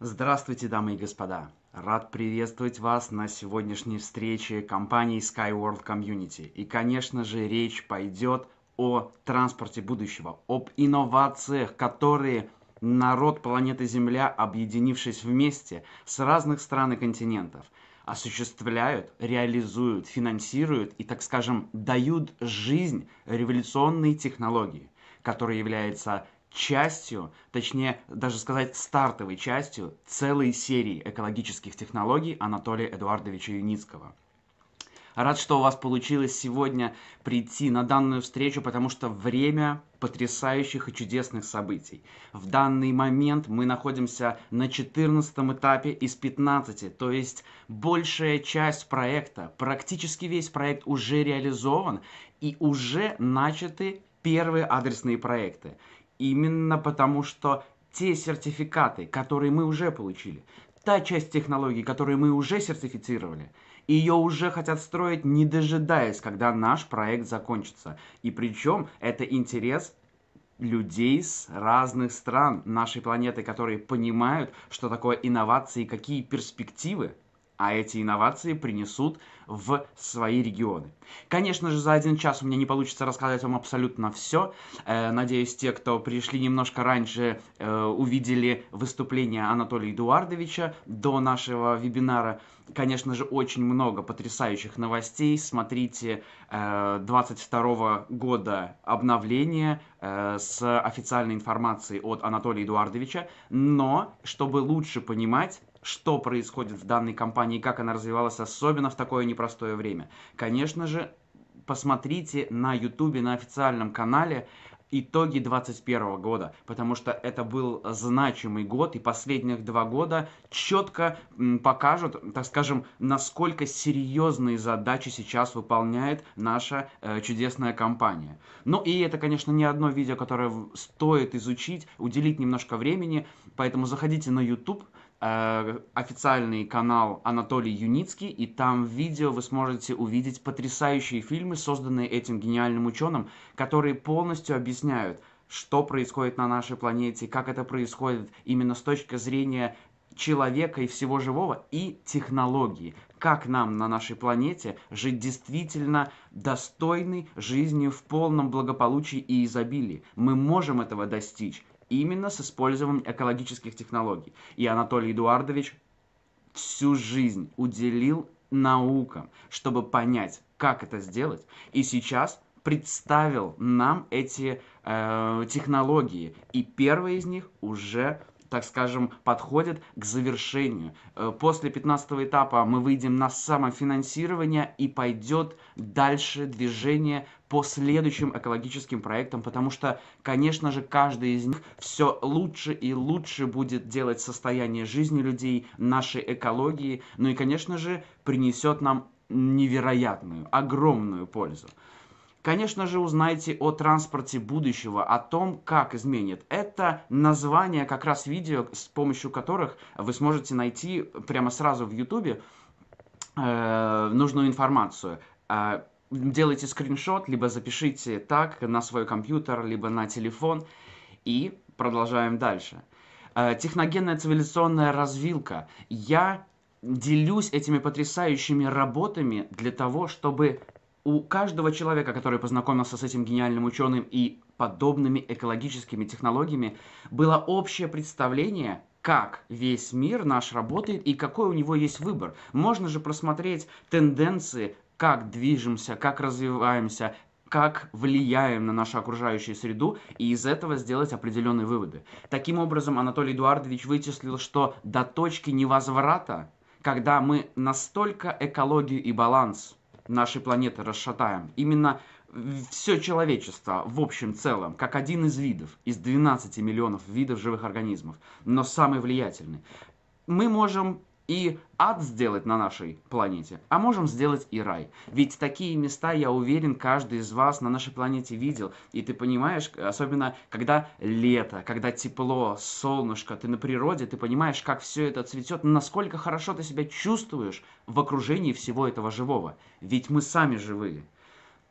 Здравствуйте, дамы и господа! Рад приветствовать вас на сегодняшней встрече компании Skyworld Community. И, конечно же, речь пойдет о транспорте будущего, об инновациях, которые народ планеты Земля, объединившись вместе с разных стран и континентов, осуществляют, реализуют, финансируют и, так скажем, дают жизнь революционной технологии, которая является частью, точнее, даже сказать, стартовой частью целой серии экологических технологий Анатолия Эдуардовича Юницкого. Рад, что у вас получилось сегодня прийти на данную встречу, потому что время потрясающих и чудесных событий. В данный момент мы находимся на 14 этапе из 15, то есть большая часть проекта, практически весь проект уже реализован и уже начаты первые адресные проекты. Именно потому, что те сертификаты, которые мы уже получили, та часть технологии, которую мы уже сертифицировали, ее уже хотят строить, не дожидаясь, когда наш проект закончится. И причем это интерес людей с разных стран нашей планеты, которые понимают, что такое инновации, какие перспективы – а эти инновации принесут в свои регионы. Конечно же, за один час у меня не получится рассказать вам абсолютно все. Э, надеюсь, те, кто пришли немножко раньше, э, увидели выступление Анатолия Эдуардовича до нашего вебинара. Конечно же, очень много потрясающих новостей. Смотрите 22 э, года обновления с официальной информацией от Анатолия Эдуардовича. Но, чтобы лучше понимать, что происходит в данной компании, как она развивалась, особенно в такое непростое время. Конечно же, посмотрите на YouTube, на официальном канале итоги 2021 года, потому что это был значимый год, и последних два года четко покажут, так скажем, насколько серьезные задачи сейчас выполняет наша э, чудесная компания. Ну и это, конечно, не одно видео, которое стоит изучить, уделить немножко времени, поэтому заходите на YouTube, Э, официальный канал Анатолий Юницкий, и там в видео вы сможете увидеть потрясающие фильмы, созданные этим гениальным ученым, которые полностью объясняют, что происходит на нашей планете, как это происходит именно с точки зрения человека и всего живого, и технологии. Как нам на нашей планете жить действительно достойной жизнью в полном благополучии и изобилии. Мы можем этого достичь именно с использованием экологических технологий. И Анатолий Эдуардович всю жизнь уделил наукам, чтобы понять, как это сделать. И сейчас представил нам эти э, технологии. И первая из них уже так скажем, подходит к завершению. Э, после 15 этапа мы выйдем на самофинансирование и пойдет дальше движение по следующим экологическим проектам, потому что, конечно же, каждый из них все лучше и лучше будет делать состояние жизни людей, нашей экологии, ну и, конечно же, принесет нам невероятную, огромную пользу. Конечно же, узнаете о транспорте будущего, о том, как изменит. Это название как раз видео, с помощью которых вы сможете найти прямо сразу в YouTube э, нужную информацию э, делайте скриншот, либо запишите так на свой компьютер, либо на телефон. И продолжаем дальше. Э, техногенная цивилизационная развилка. Я делюсь этими потрясающими работами для того, чтобы у каждого человека, который познакомился с этим гениальным ученым и подобными экологическими технологиями, было общее представление, как весь мир наш работает и какой у него есть выбор. Можно же просмотреть тенденции, как движемся, как развиваемся, как влияем на нашу окружающую среду, и из этого сделать определенные выводы. Таким образом, Анатолий Эдуардович вычислил, что до точки невозврата, когда мы настолько экологию и баланс – нашей планеты расшатаем. Именно все человечество в общем целом, как один из видов, из 12 миллионов видов живых организмов, но самый влиятельный. Мы можем и ад сделать на нашей планете, а можем сделать и рай. Ведь такие места, я уверен, каждый из вас на нашей планете видел. И ты понимаешь, особенно когда лето, когда тепло, солнышко, ты на природе, ты понимаешь, как все это цветет, насколько хорошо ты себя чувствуешь в окружении всего этого живого. Ведь мы сами живые.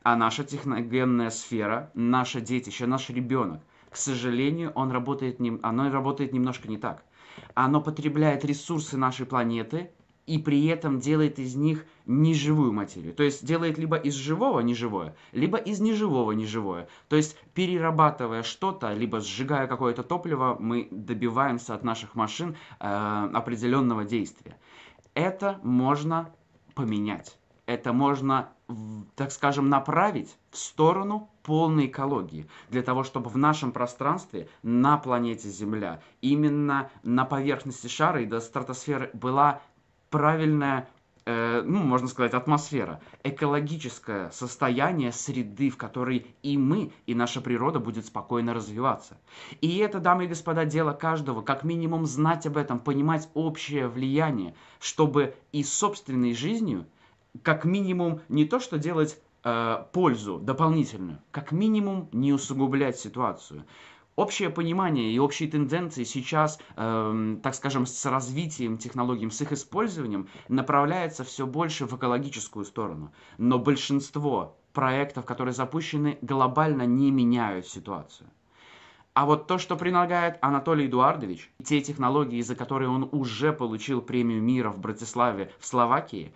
А наша техногенная сфера, наше детище, наш ребенок, к сожалению, он работает, не, оно работает немножко не так – оно потребляет ресурсы нашей планеты и при этом делает из них неживую материю. То есть делает либо из живого неживое, либо из неживого неживое. То есть перерабатывая что-то, либо сжигая какое-то топливо, мы добиваемся от наших машин э, определенного действия. Это можно поменять. Это можно, так скажем, направить в сторону полной экологии, для того, чтобы в нашем пространстве, на планете Земля, именно на поверхности шара и до стратосферы была правильная э, ну, можно сказать, атмосфера, экологическое состояние среды, в которой и мы, и наша природа будет спокойно развиваться. И это, дамы и господа, дело каждого, как минимум знать об этом, понимать общее влияние, чтобы и собственной жизнью, как минимум, не то что делать Э, пользу дополнительную, как минимум не усугублять ситуацию. Общее понимание и общие тенденции сейчас, э, так скажем, с развитием технологий, с их использованием, направляется все больше в экологическую сторону. Но большинство проектов, которые запущены, глобально не меняют ситуацию. А вот то, что предлагает Анатолий Эдуардович, те технологии, за которые он уже получил премию мира в Братиславе в Словакии,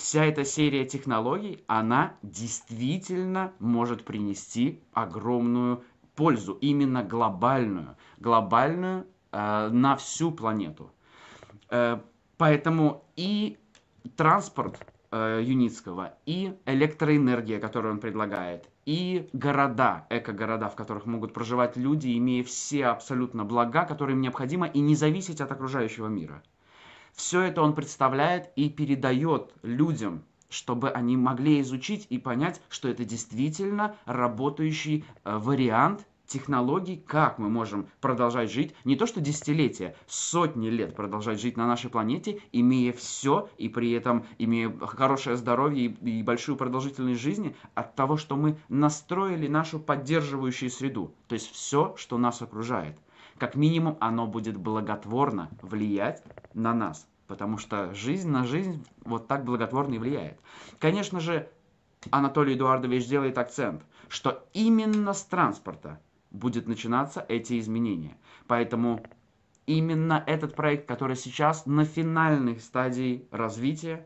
вся эта серия технологий, она действительно может принести огромную пользу, именно глобальную, глобальную э, на всю планету. Э, поэтому и транспорт э, Юницкого, и электроэнергия, которую он предлагает, и города, эко-города, в которых могут проживать люди, имея все абсолютно блага, которые им необходимо, и не зависеть от окружающего мира. Все это он представляет и передает людям, чтобы они могли изучить и понять, что это действительно работающий э, вариант технологий, как мы можем продолжать жить, не то что десятилетия, сотни лет продолжать жить на нашей планете, имея все и при этом имея хорошее здоровье и, и большую продолжительность жизни от того, что мы настроили нашу поддерживающую среду, то есть все, что нас окружает. Как минимум, оно будет благотворно влиять на нас потому что жизнь на жизнь вот так благотворно и влияет. Конечно же, Анатолий Эдуардович делает акцент, что именно с транспорта будет начинаться эти изменения. Поэтому именно этот проект, который сейчас на финальной стадии развития,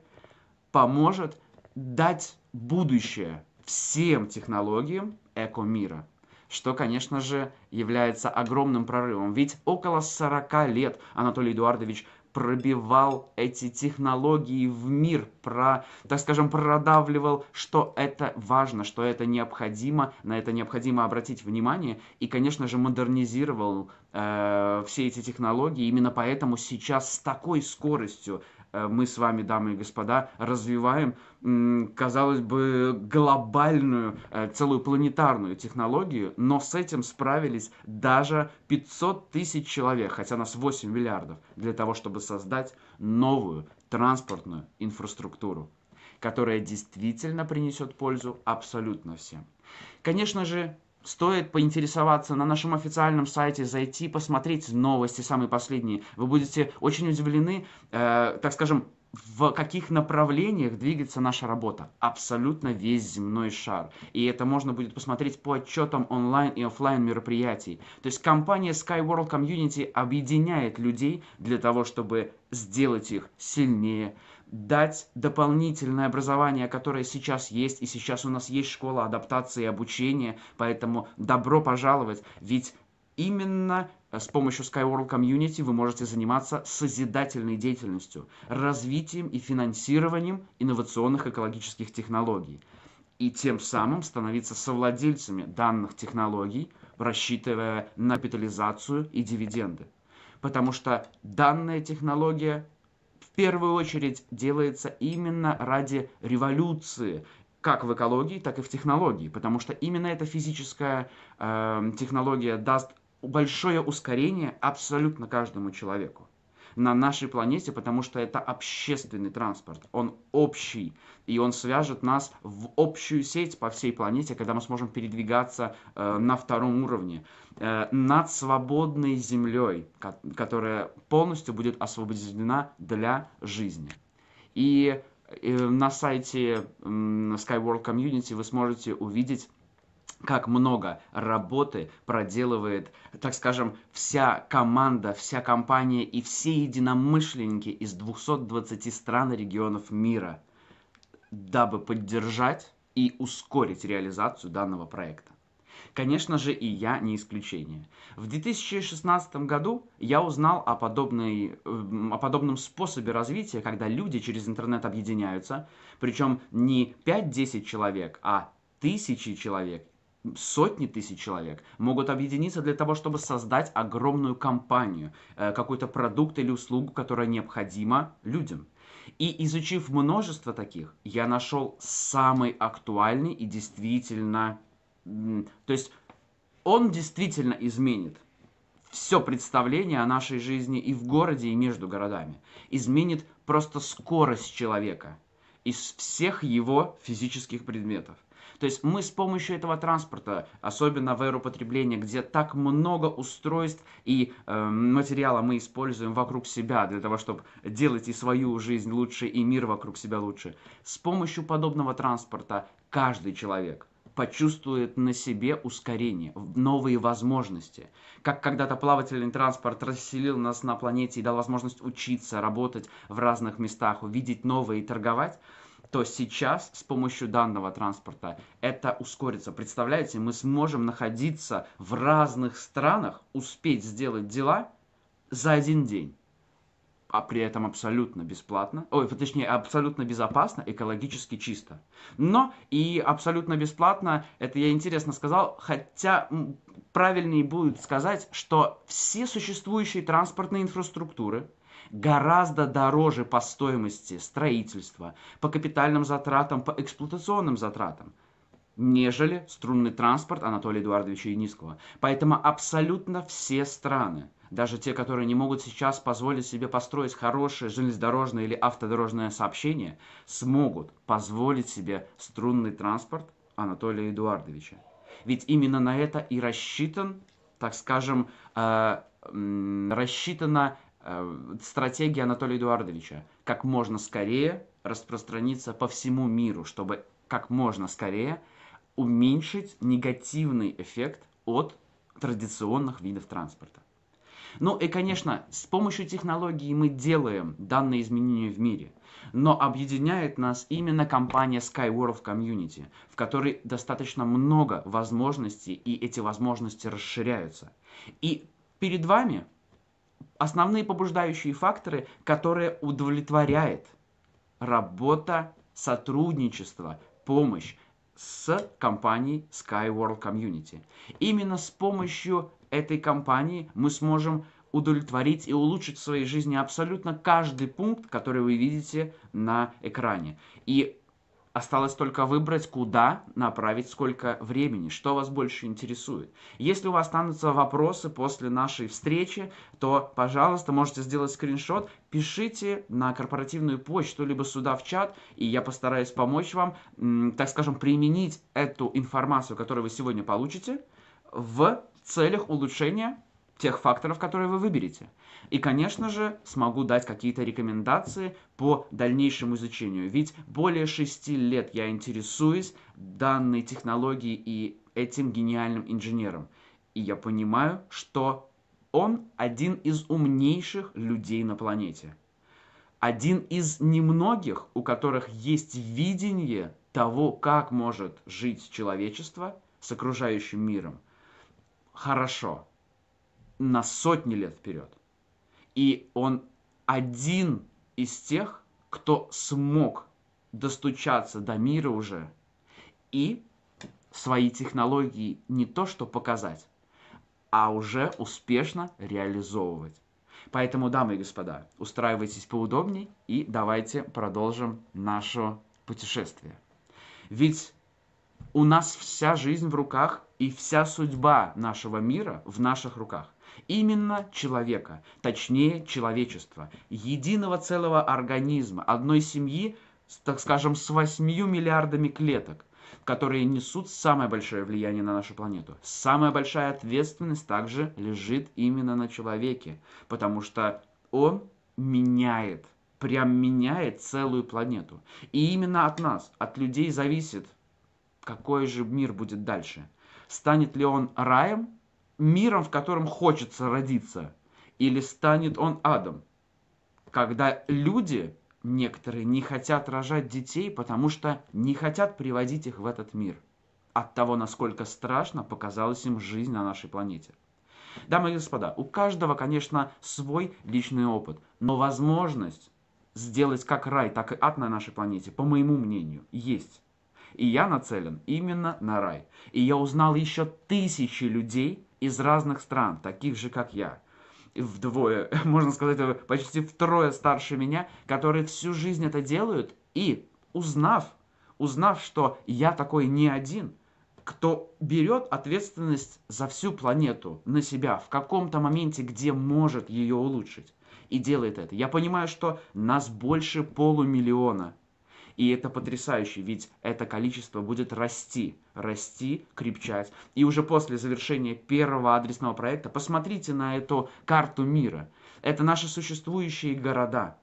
поможет дать будущее всем технологиям эко-мира, что, конечно же, является огромным прорывом. Ведь около 40 лет Анатолий Эдуардович пробивал эти технологии в мир, про, так скажем, продавливал, что это важно, что это необходимо, на это необходимо обратить внимание, и, конечно же, модернизировал э, все эти технологии. Именно поэтому сейчас с такой скоростью Э, мы с вами, дамы и господа, развиваем, казалось бы, глобальную, э, целую планетарную технологию, но с этим справились даже 500 тысяч человек, хотя нас 8 миллиардов, для того, чтобы создать новую транспортную инфраструктуру которая действительно принесет пользу абсолютно всем. Конечно же, Стоит поинтересоваться на нашем официальном сайте, зайти, посмотреть новости самые последние. Вы будете очень удивлены, э, так скажем, в каких направлениях двигается наша работа. Абсолютно весь земной шар. И это можно будет посмотреть по отчетам онлайн и офлайн мероприятий. То есть компания SkyWorld Community объединяет людей для того, чтобы сделать их сильнее, дать дополнительное образование, которое сейчас есть, и сейчас у нас есть школа адаптации и обучения, поэтому добро пожаловать, ведь именно э, с помощью Skyworld Community вы можете заниматься созидательной деятельностью, развитием и финансированием инновационных экологических технологий, и тем самым становиться совладельцами данных технологий, рассчитывая на капитализацию и дивиденды. Потому что данная технология первую очередь делается именно ради революции, как в экологии, так и в технологии, потому что именно эта физическая э, технология даст большое ускорение абсолютно каждому человеку на нашей планете, потому что это общественный транспорт, он общий, и он свяжет нас в общую сеть по всей планете, когда мы сможем передвигаться э, на втором уровне, э, над свободной землей, которая полностью будет освобождена для жизни. И э, на сайте Skyworld Community вы сможете увидеть как много работы проделывает, так скажем, вся команда, вся компания и все единомышленники из 220 стран и регионов мира, дабы поддержать и ускорить реализацию данного проекта. Конечно же, и я не исключение. В 2016 году я узнал о, подобной, эм, о подобном способе развития, когда люди через интернет объединяются, причем не 5-10 человек, а тысячи человек сотни тысяч человек могут объединиться для того, чтобы создать огромную компанию, э, какой-то продукт или услугу, которая необходима людям. И изучив множество таких, я нашел самый актуальный и действительно... То есть он действительно изменит все представление о нашей жизни и в городе, и между городами. Изменит просто скорость человека из всех его физических предметов. То есть мы с помощью этого транспорта, особенно в аэропотреблении, где так много устройств и э, материала мы используем вокруг себя для того, чтобы делать и свою жизнь лучше, и мир вокруг себя лучше, с помощью подобного транспорта каждый человек – почувствует на себе ускорение, новые возможности. Как когда-то плавательный транспорт расселил нас на планете и дал возможность учиться, работать в разных местах, увидеть новое и торговать – то сейчас с помощью данного транспорта это ускорится. Представляете, мы сможем находиться в разных странах, успеть сделать дела за один день а при этом абсолютно бесплатно, ой, точнее, абсолютно безопасно, экологически чисто. Но и абсолютно бесплатно, это я интересно сказал, хотя правильнее будет сказать, что все существующие транспортные инфраструктуры – гораздо дороже по стоимости строительства, по капитальным затратам, по эксплуатационным затратам, нежели струнный транспорт Анатолия Эдуардовича Янинского. Поэтому абсолютно все страны, даже те, которые не могут сейчас позволить себе построить хорошее железнодорожное или автодорожное сообщение, смогут позволить себе струнный транспорт Анатолия Эдуардовича. Ведь именно на это и рассчитан, так скажем, э, рассчитана Э, стратегии Анатолия Эдуардовича как можно скорее распространиться по всему миру, чтобы как можно скорее уменьшить негативный эффект от традиционных видов транспорта. Ну и, конечно, с помощью технологий мы делаем данные изменения в мире, но объединяет нас именно компания Skyworld Community, в которой достаточно много возможностей, и эти возможности расширяются. И перед вами основные побуждающие факторы, которые удовлетворяет работа, сотрудничество, помощь с компанией Skyworld Community. Именно с помощью этой компании мы сможем удовлетворить и улучшить в своей жизни абсолютно каждый пункт, который вы видите на экране. И Осталось только выбрать, куда направить сколько времени, что вас больше интересует. Если у вас останутся вопросы после нашей встречи, то, пожалуйста, можете сделать скриншот, пишите на корпоративную почту, либо сюда в чат, и я постараюсь помочь вам, так скажем, применить эту информацию, которую вы сегодня получите, в целях улучшения тех факторов, которые вы выберете. И, конечно же, смогу дать какие-то рекомендации по дальнейшему изучению. Ведь более шести лет я интересуюсь данной технологией и этим гениальным инженером. И я понимаю, что он один из умнейших людей на планете. Один из немногих, у которых есть видение того, как может жить человечество с окружающим миром. Хорошо, на сотни лет вперед. И он один из тех, кто смог достучаться до мира уже и свои технологии не то что показать, а уже успешно реализовывать. Поэтому, дамы и господа, устраивайтесь поудобнее и давайте продолжим наше путешествие. Ведь у нас вся жизнь в руках и вся судьба нашего мира в наших руках именно человека, точнее человечества, единого целого организма, одной семьи, так скажем, с 8 миллиардами клеток, которые несут самое большое влияние на нашу планету. Самая большая ответственность также лежит именно на человеке, потому что он меняет, прям меняет целую планету. И именно от нас, от людей зависит, какой же мир будет дальше. Станет ли он раем миром, в котором хочется родиться, или станет он адом, когда люди, некоторые, не хотят рожать детей, потому что не хотят приводить их в этот мир от того, насколько страшно показалась им жизнь на нашей планете. Дамы и господа, у каждого, конечно, свой личный опыт, но возможность сделать как рай, так и ад на нашей планете, по моему мнению, есть. И я нацелен именно на рай. И я узнал еще тысячи людей из разных стран, таких же, как я. Вдвое, можно сказать, э, почти втрое старше меня, которые всю жизнь это делают. И узнав, узнав, что я такой не один – кто берет ответственность за всю планету на себя в каком-то моменте, где может ее улучшить, и делает это. Я понимаю, что нас больше полумиллиона и это потрясающе, ведь это количество будет расти, расти, крепчать. И уже после завершения первого адресного проекта посмотрите на эту карту мира. Это наши существующие города.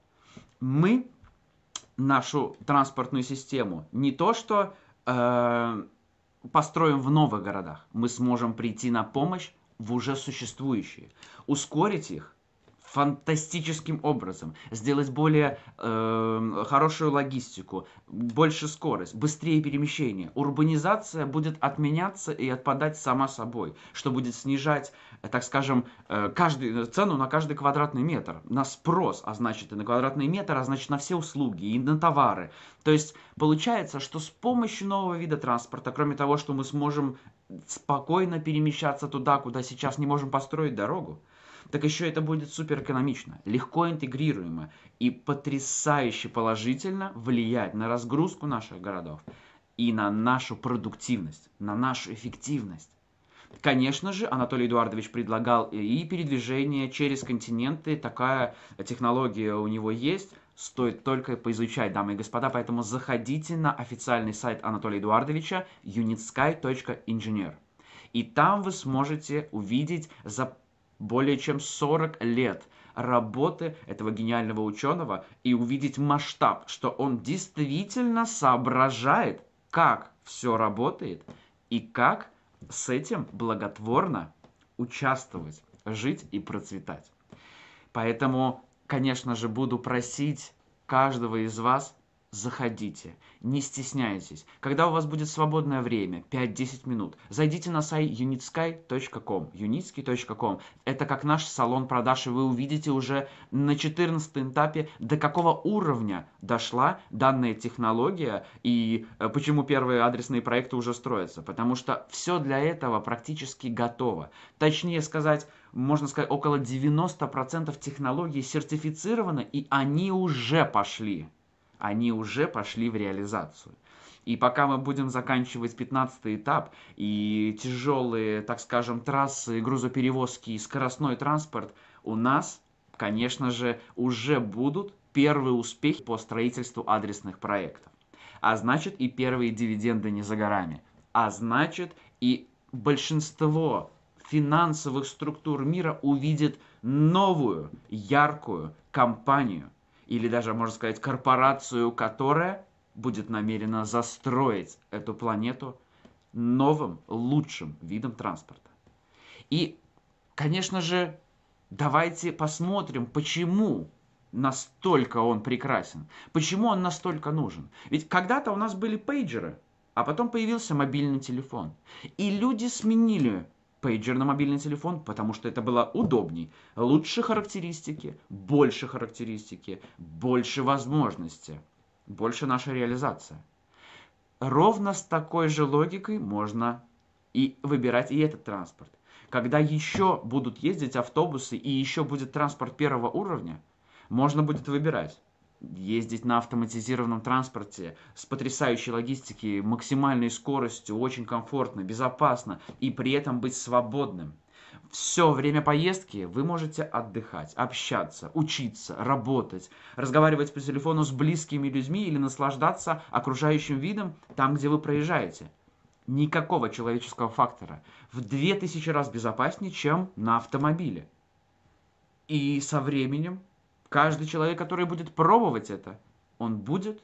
Мы нашу транспортную систему не то что э, построим в новых городах, мы сможем прийти на помощь в уже существующие, ускорить их – фантастическим образом, сделать более э, хорошую логистику, больше скорость, быстрее перемещение. Урбанизация будет отменяться и отпадать сама собой, что будет снижать, так скажем, э, каждую э, цену на каждый квадратный метр, на спрос, а значит и на квадратный метр, а значит на все услуги и на товары. То есть получается, что с помощью нового вида транспорта, кроме того, что мы сможем спокойно перемещаться туда, куда сейчас не можем построить дорогу, так еще это будет супер экономично, легко интегрируемо и потрясающе положительно влиять на разгрузку наших городов и на нашу продуктивность, на нашу эффективность. Конечно же, Анатолий Эдуардович предлагал и передвижение через континенты. Такая технология у него есть. Стоит только поизучать, дамы и господа. Поэтому заходите на официальный сайт Анатолия Эдуардовича unitsky.engineer. И там вы сможете увидеть за более чем 40 лет работы этого гениального ученого и увидеть масштаб, что он действительно соображает, как все работает и как с этим благотворно участвовать, жить и процветать. Поэтому, конечно же, буду просить каждого из вас заходите, не стесняйтесь. Когда у вас будет свободное время, 5-10 минут, зайдите на сайт unitsky.com, unitsky.com. Это как наш салон продаж, и вы увидите уже на 14 этапе, до какого уровня дошла данная технология и э, почему первые адресные проекты уже строятся. Потому что все для этого практически готово. Точнее сказать, можно сказать, около 90% технологий сертифицировано, и они уже пошли они уже пошли в реализацию. И пока мы будем заканчивать 15 этап и тяжелые, так скажем, трассы, грузоперевозки и скоростной транспорт, у нас, конечно же, уже будут первые успехи по строительству адресных проектов. А значит и первые дивиденды не за горами. А значит и большинство финансовых структур мира увидит новую, яркую компанию – или даже, можно сказать, корпорацию, которая будет намерена застроить эту планету новым, лучшим видом транспорта. И, конечно же, давайте посмотрим, почему настолько он прекрасен, почему он настолько нужен. Ведь когда-то у нас были пейджеры, а потом появился мобильный телефон. И люди сменили пейджер на мобильный телефон, потому что это было удобней. Лучше характеристики, больше характеристики, больше возможности, больше наша реализация. Ровно с такой же логикой можно и выбирать и этот транспорт. Когда еще будут ездить автобусы и еще будет транспорт первого уровня, можно будет выбирать ездить на автоматизированном транспорте с потрясающей логистикой, максимальной скоростью, очень комфортно, безопасно и при этом быть свободным. Все время поездки вы можете отдыхать, общаться, учиться, работать, разговаривать по телефону с близкими людьми или наслаждаться окружающим видом там, где вы проезжаете. Никакого человеческого фактора. В 2000 раз безопаснее, чем на автомобиле. И со временем Каждый человек, который будет пробовать это, он будет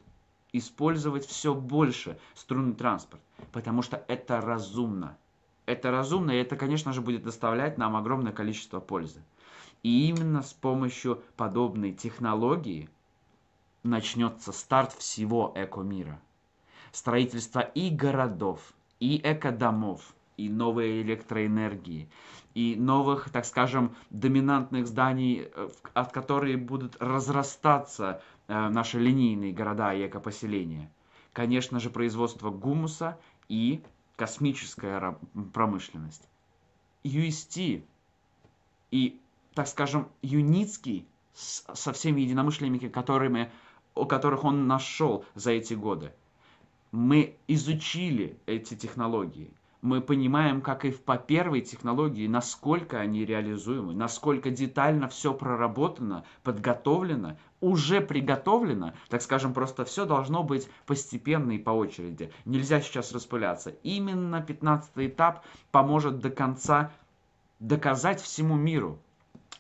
использовать все больше струнный транспорт, потому что это разумно. Это разумно, и это, конечно же, будет доставлять нам огромное количество пользы. И именно с помощью подобной технологии начнется старт всего эко-мира. Строительство и городов, и эко домов, и новые электроэнергии, и новых, так скажем, доминантных зданий, э, от которых будут разрастаться э, наши линейные города и экопоселения. Конечно же, производство гумуса и космическая промышленность. UST и, так скажем, Юницкий со всеми единомышленниками, которыми, о которых он нашел за эти годы. Мы изучили эти технологии, мы понимаем, как и по первой технологии, насколько они реализуемы, насколько детально все проработано, подготовлено, уже приготовлено, так скажем, просто все должно быть постепенно и по очереди. Нельзя сейчас распыляться. Именно 15 этап поможет до конца доказать всему миру,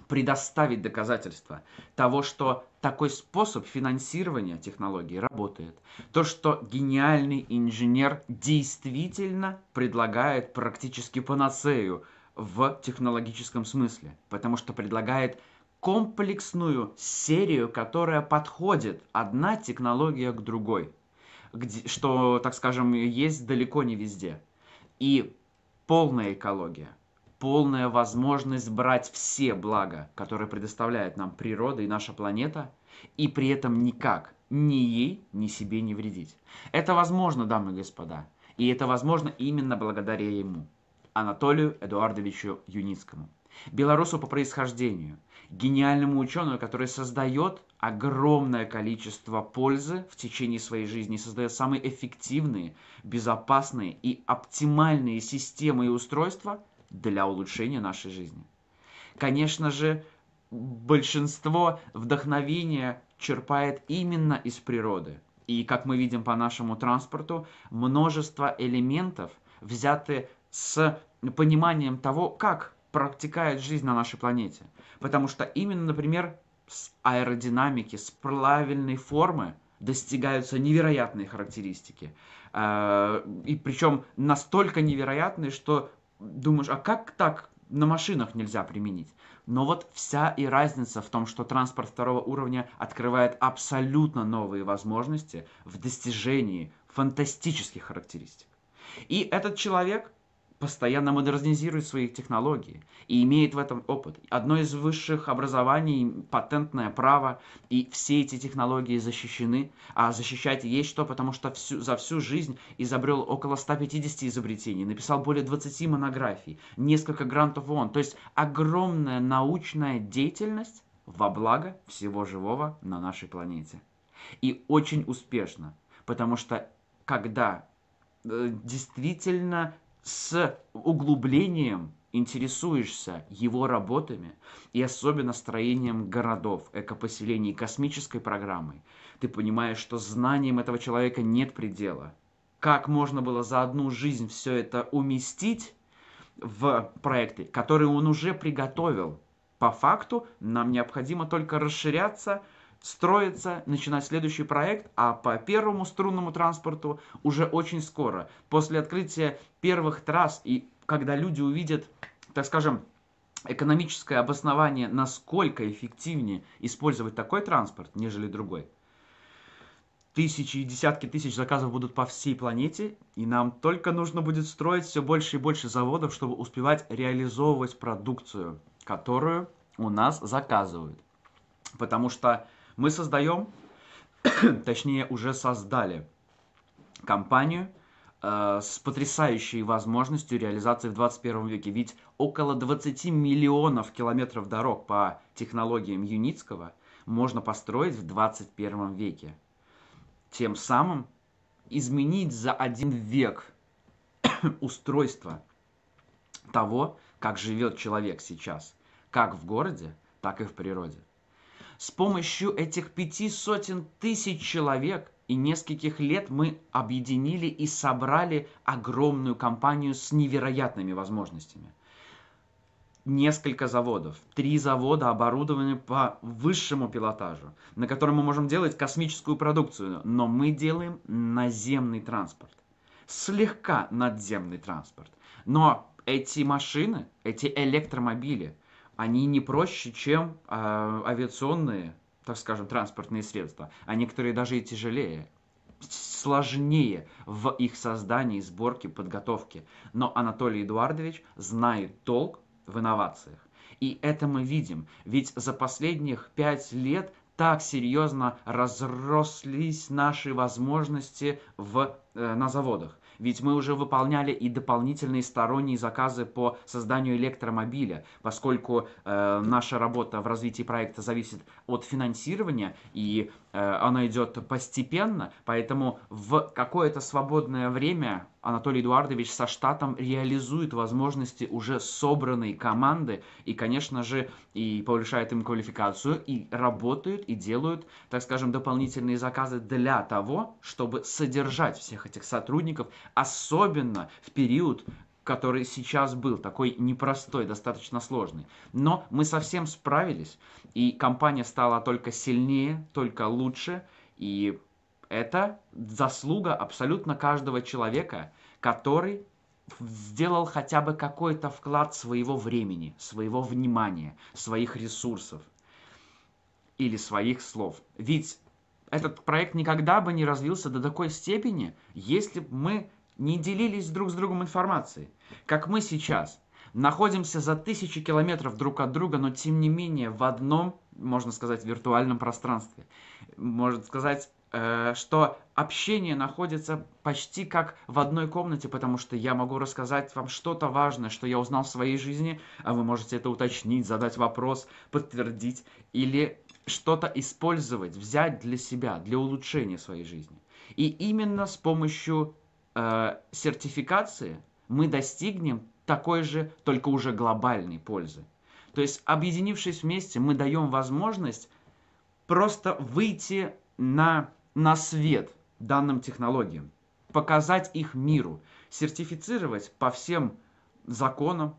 предоставить доказательства того, что такой способ финансирования технологии работает. То, что гениальный инженер действительно предлагает практически панацею в технологическом смысле, потому что предлагает комплексную серию, которая подходит одна технология к другой, где, что, так скажем, есть далеко не везде. И полная экология, полная возможность брать все блага, которые предоставляет нам природа и наша планета, и при этом никак ни ей, ни себе не вредить. Это возможно, дамы и господа, и это возможно именно благодаря ему, Анатолию Эдуардовичу Юницкому, белорусу по происхождению, гениальному ученому, который создает огромное количество пользы в течение своей жизни, создает самые эффективные, безопасные и оптимальные системы и устройства для улучшения нашей жизни. Конечно же, большинство вдохновения черпает именно из природы. И, как мы видим по нашему транспорту, множество элементов взяты с пониманием того, как протекает жизнь на нашей планете. Потому что именно, например, с аэродинамики, с правильной формы достигаются невероятные характеристики. А, и причем настолько невероятные, что думаешь, а как так на машинах нельзя применить. Но вот вся и разница в том, что транспорт второго уровня открывает абсолютно новые возможности в достижении фантастических характеристик. И этот человек постоянно модернизирует свои технологии и имеет в этом опыт. Одно из высших образований – патентное право, и все эти технологии защищены, а защищать есть что, потому что всю, за всю жизнь изобрел около 150 изобретений, написал более 20 монографий, несколько грантов ООН. То есть огромная научная деятельность во благо всего живого на нашей планете. И очень успешно, потому что когда э, действительно с углублением интересуешься его работами и особенно строением городов, экопоселений, космической программой, ты понимаешь, что знанием этого человека нет предела. Как можно было за одну жизнь все это уместить в проекты, которые он уже приготовил? По факту нам необходимо только расширяться – строится, начинать следующий проект, а по первому струнному транспорту уже очень скоро, после открытия первых трасс и когда люди увидят, так скажем, экономическое обоснование, насколько эффективнее использовать такой транспорт, нежели другой. Тысячи и десятки тысяч заказов будут по всей планете, и нам только нужно будет строить все больше и больше заводов, чтобы успевать реализовывать продукцию, которую у нас заказывают. Потому что мы создаем, точнее уже создали компанию э, с потрясающей возможностью реализации в 21 веке. Ведь около 20 миллионов километров дорог по технологиям Юницкого можно построить в 21 веке. Тем самым изменить за один век устройство того, как живет человек сейчас, как в городе, так и в природе. С помощью этих пяти сотен тысяч человек и нескольких лет мы объединили и собрали огромную компанию с невероятными возможностями. Несколько заводов, три завода оборудованы по высшему пилотажу, на котором мы можем делать космическую продукцию, но мы делаем наземный транспорт, слегка надземный транспорт. Но эти машины, эти электромобили – они не проще, чем э, авиационные, так скажем, транспортные средства, а некоторые даже и тяжелее сложнее в их создании, сборке, подготовке. Но Анатолий Эдуардович знает толк в инновациях. И это мы видим, ведь за последних пять лет так серьезно разрослись наши возможности в, э, на заводах. Ведь мы уже выполняли и дополнительные сторонние заказы по созданию электромобиля, поскольку э, наша работа в развитии проекта зависит от финансирования, и э, она идет постепенно, поэтому в какое-то свободное время Анатолий Эдуардович со штатом реализует возможности уже собранной команды и, конечно же, и повышает им квалификацию, и работают, и делают, так скажем, дополнительные заказы для того, чтобы содержать всех этих сотрудников, особенно в период, который сейчас был, такой непростой, достаточно сложный. Но мы совсем справились, и компания стала только сильнее, только лучше, и это заслуга абсолютно каждого человека, который сделал хотя бы какой-то вклад своего времени, своего внимания, своих ресурсов или своих слов. Ведь этот проект никогда бы не развился до такой степени, если бы мы не делились друг с другом информацией, как мы сейчас. Находимся за тысячи километров друг от друга, но тем не менее в одном, можно сказать, виртуальном пространстве. Можно сказать, Э, что общение находится почти как в одной комнате, потому что я могу рассказать вам что-то важное, что я узнал в своей жизни, а вы можете это уточнить, задать вопрос, подтвердить или что-то использовать, взять для себя, для улучшения своей жизни. И именно с помощью э, сертификации мы достигнем такой же, только уже глобальной пользы. То есть, объединившись вместе, мы даем возможность просто выйти на на свет данным технологиям, показать их миру, сертифицировать по всем законам,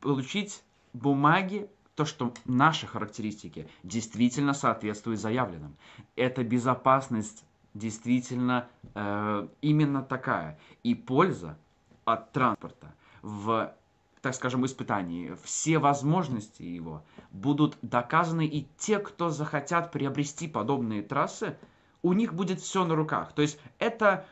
получить бумаги, то, что наши характеристики действительно соответствуют заявленным. Это безопасность действительно э, именно такая. И польза от транспорта в, так скажем, испытании, все возможности его будут доказаны, и те, кто захотят приобрести подобные трассы, у них будет все на руках. То есть это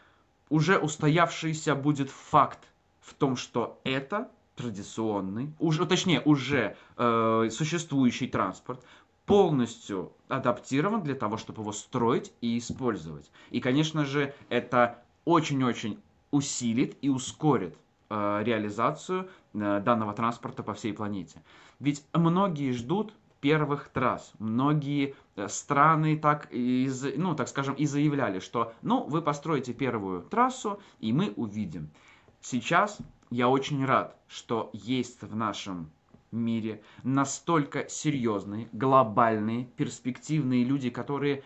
уже устоявшийся будет факт в том, что это традиционный, уже, точнее, уже э, существующий транспорт полностью адаптирован для того, чтобы его строить и использовать. И, конечно же, это очень-очень усилит и ускорит э, реализацию э, данного транспорта по всей планете. Ведь многие ждут первых трасс. Многие э, страны так, из, ну, так скажем, и заявляли, что ну, вы построите первую трассу, и мы увидим. Сейчас я очень рад, что есть в нашем мире настолько серьезные, глобальные, перспективные люди, которые,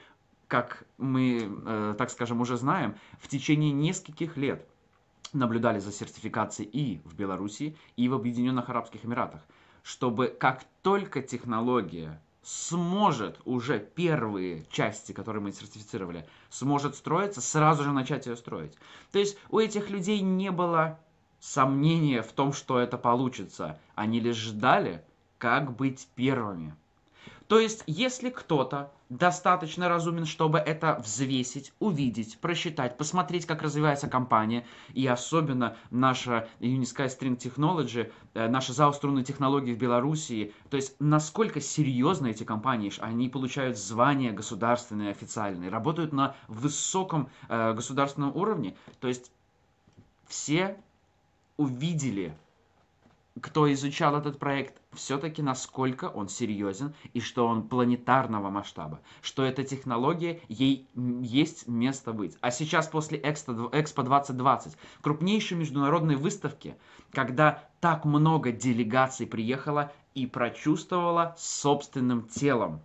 как мы, э, так скажем, уже знаем, в течение нескольких лет наблюдали за сертификацией и в Беларуси, и в Объединенных Арабских Эмиратах чтобы как только технология сможет уже первые части, которые мы сертифицировали, сможет строиться, сразу же начать ее строить. То есть у этих людей не было сомнения в том, что это получится. Они лишь ждали, как быть первыми. То есть, если кто-то достаточно разумен, чтобы это взвесить, увидеть, просчитать, посмотреть, как развивается компания, и особенно наша Unisky String Technology, э, наши заостренные технологии в Белоруссии, то есть насколько серьезно эти компании, они получают звания государственные, официальные, работают на высоком э, государственном уровне, то есть все увидели кто изучал этот проект, все-таки насколько он серьезен и что он планетарного масштаба, что эта технология, ей есть место быть. А сейчас после Экспо 2020, крупнейшей международной выставки, когда так много делегаций приехало и прочувствовало собственным телом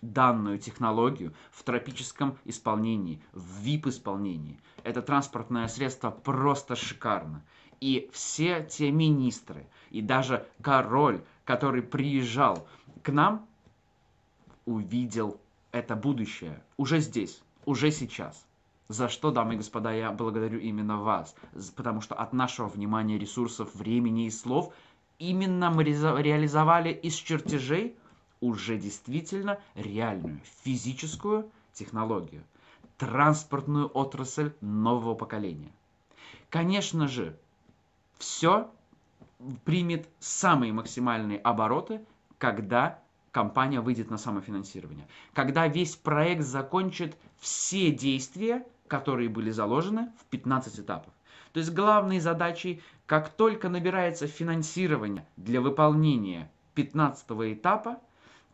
данную технологию в тропическом исполнении, в VIP-исполнении. Это транспортное средство просто шикарно. И все те министры, и даже король, который приезжал к нам, увидел это будущее уже здесь, уже сейчас. За что, дамы и господа, я благодарю именно вас, потому что от нашего внимания, ресурсов, времени и слов именно мы реализовали из чертежей уже действительно реальную физическую технологию, транспортную отрасль нового поколения. Конечно же, все примет самые максимальные обороты, когда компания выйдет на самофинансирование. Когда весь проект закончит все действия, которые были заложены в 15 этапов. То есть главной задачей, как только набирается финансирование для выполнения 15 этапа,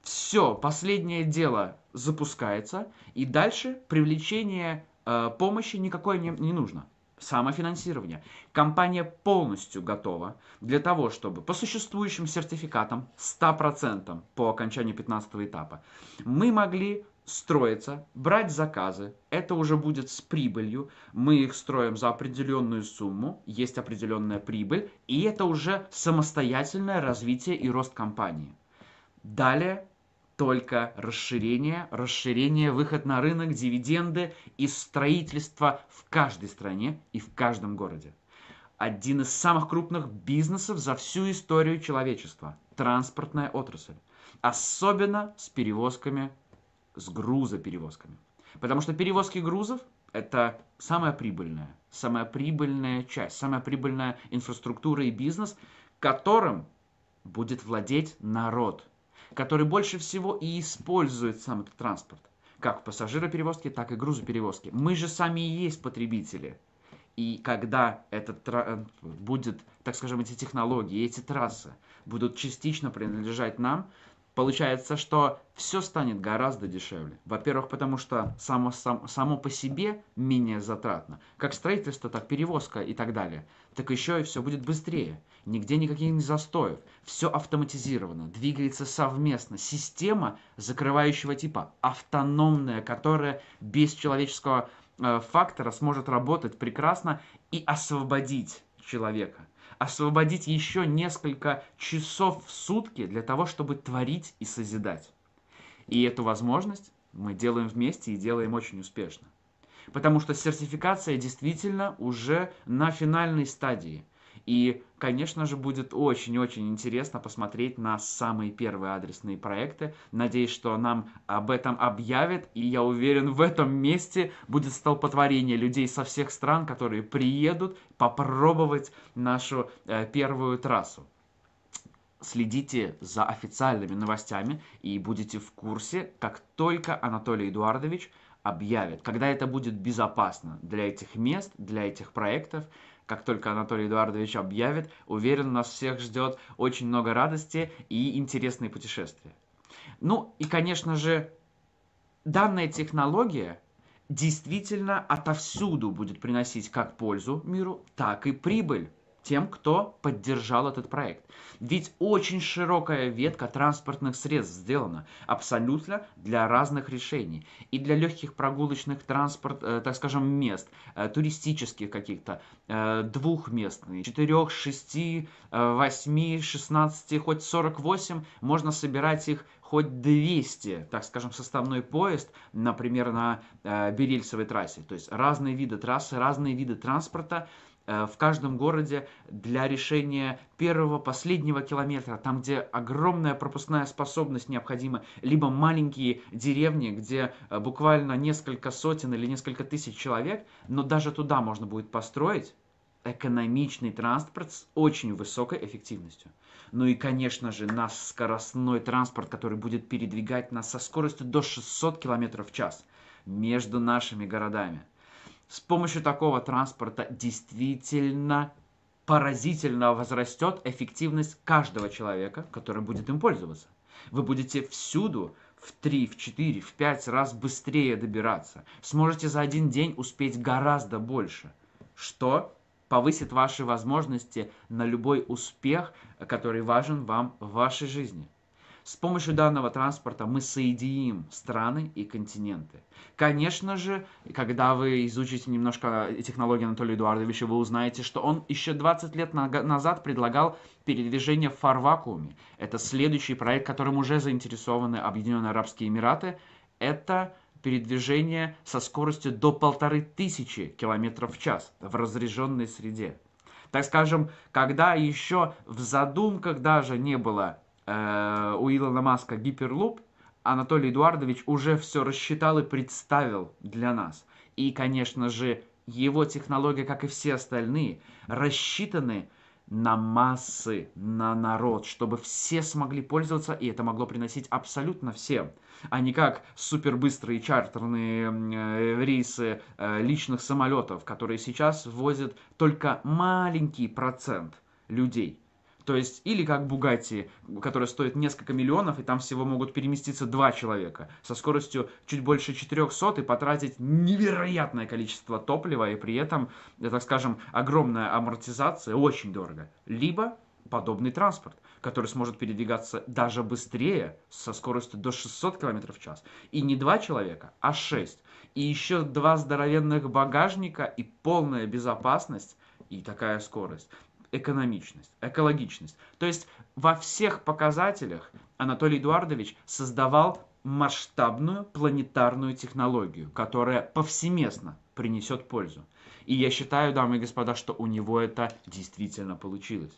все, последнее дело запускается, и дальше привлечение э, помощи никакой не, не нужно самофинансирование. Компания полностью готова для того, чтобы по существующим сертификатам 100% по окончании 15 этапа мы могли строиться, брать заказы. Это уже будет с прибылью. Мы их строим за определенную сумму, есть определенная прибыль, и это уже самостоятельное развитие и рост компании. Далее только расширение, расширение, выход на рынок, дивиденды и строительство в каждой стране и в каждом городе. Один из самых крупных бизнесов за всю историю человечества – транспортная отрасль. Особенно с перевозками, с грузоперевозками. Потому что перевозки грузов – это самая прибыльная, самая прибыльная часть, самая прибыльная инфраструктура и бизнес, которым будет владеть народ – который больше всего и использует сам этот транспорт, как в пассажироперевозке, так и грузоперевозке. Мы же сами и есть потребители. И когда этот э, будет, так скажем, эти технологии, эти трассы будут частично принадлежать нам, получается, что все станет гораздо дешевле. Во-первых, потому что само, сам, само по себе менее затратно. Как строительство, так перевозка и так далее. Так еще и все будет быстрее. Нигде никаких застоев. Все автоматизировано, двигается совместно. Система закрывающего типа, автономная, которая без человеческого э, фактора сможет работать прекрасно и освободить человека – освободить еще несколько часов в сутки для того, чтобы творить и созидать. И эту возможность мы делаем вместе и делаем очень успешно. Потому что сертификация действительно уже на финальной стадии – и, конечно же, будет очень-очень интересно посмотреть на самые первые адресные проекты. Надеюсь, что нам об этом объявят, и я уверен, в этом месте будет столпотворение людей со всех стран, которые приедут попробовать нашу э, первую трассу следите за официальными новостями и будете в курсе, как только Анатолий Эдуардович объявит, когда это будет безопасно для этих мест, для этих проектов, как только Анатолий Эдуардович объявит, уверен, нас всех ждет очень много радости и интересные путешествия. Ну и, конечно же, данная технология действительно отовсюду будет приносить как пользу миру, так и прибыль тем, кто поддержал этот проект. Ведь очень широкая ветка транспортных средств сделана абсолютно для разных решений. И для легких прогулочных транспорт, э, так скажем, мест, э, туристических каких-то, э, двухместных, четырех, шести, э, восьми, шестнадцати, хоть сорок восемь, можно собирать их хоть 200, так скажем, составной поезд, например, на э, трассе. То есть разные виды трассы, разные виды транспорта, Э, в каждом городе для решения первого, последнего километра, там, где огромная пропускная способность необходима, либо маленькие деревни, где э, буквально несколько сотен или несколько тысяч человек, но даже туда можно будет построить экономичный транспорт с очень высокой эффективностью. Ну и, конечно же, наш скоростной транспорт, который будет передвигать нас со скоростью до 600 км в час между нашими городами – с помощью такого транспорта действительно поразительно возрастет эффективность каждого человека, который будет им пользоваться. Вы будете всюду в 3, в 4, в 5 раз быстрее добираться. Сможете за один день успеть гораздо больше, что повысит ваши возможности на любой успех, который важен вам в вашей жизни. С помощью данного транспорта мы соединим страны и континенты. Конечно же, когда вы изучите немножко технологии Анатолия Эдуардовича, вы узнаете, что он еще 20 лет назад предлагал передвижение в фарвакууме. Это следующий проект, которым уже заинтересованы Объединенные Арабские Эмираты. Это передвижение со скоростью до полторы тысячи километров в час в разряженной среде. Так скажем, когда еще в задумках даже не было э, у Илона Маска гиперлуп, Анатолий Эдуардович уже все рассчитал и представил для нас. И, конечно же, его технология, как и все остальные, рассчитаны на массы, на народ, чтобы все смогли пользоваться, и это могло приносить абсолютно всем, а не как супербыстрые чартерные э, рейсы э, личных самолетов, которые сейчас возят только маленький процент людей. То есть, или как Бугати, который стоит несколько миллионов, и там всего могут переместиться два человека со скоростью чуть больше 400 и потратить невероятное количество топлива, и при этом, э, так скажем, огромная амортизация, очень дорого. Либо подобный транспорт, который сможет передвигаться даже быстрее, со скоростью до 600 км в час. И не два человека, а шесть. И еще два здоровенных багажника и полная безопасность и такая скорость экономичность, экологичность. То есть во всех показателях Анатолий Эдуардович создавал масштабную планетарную технологию, которая повсеместно принесет пользу. И я считаю, дамы и господа, что у него это действительно получилось.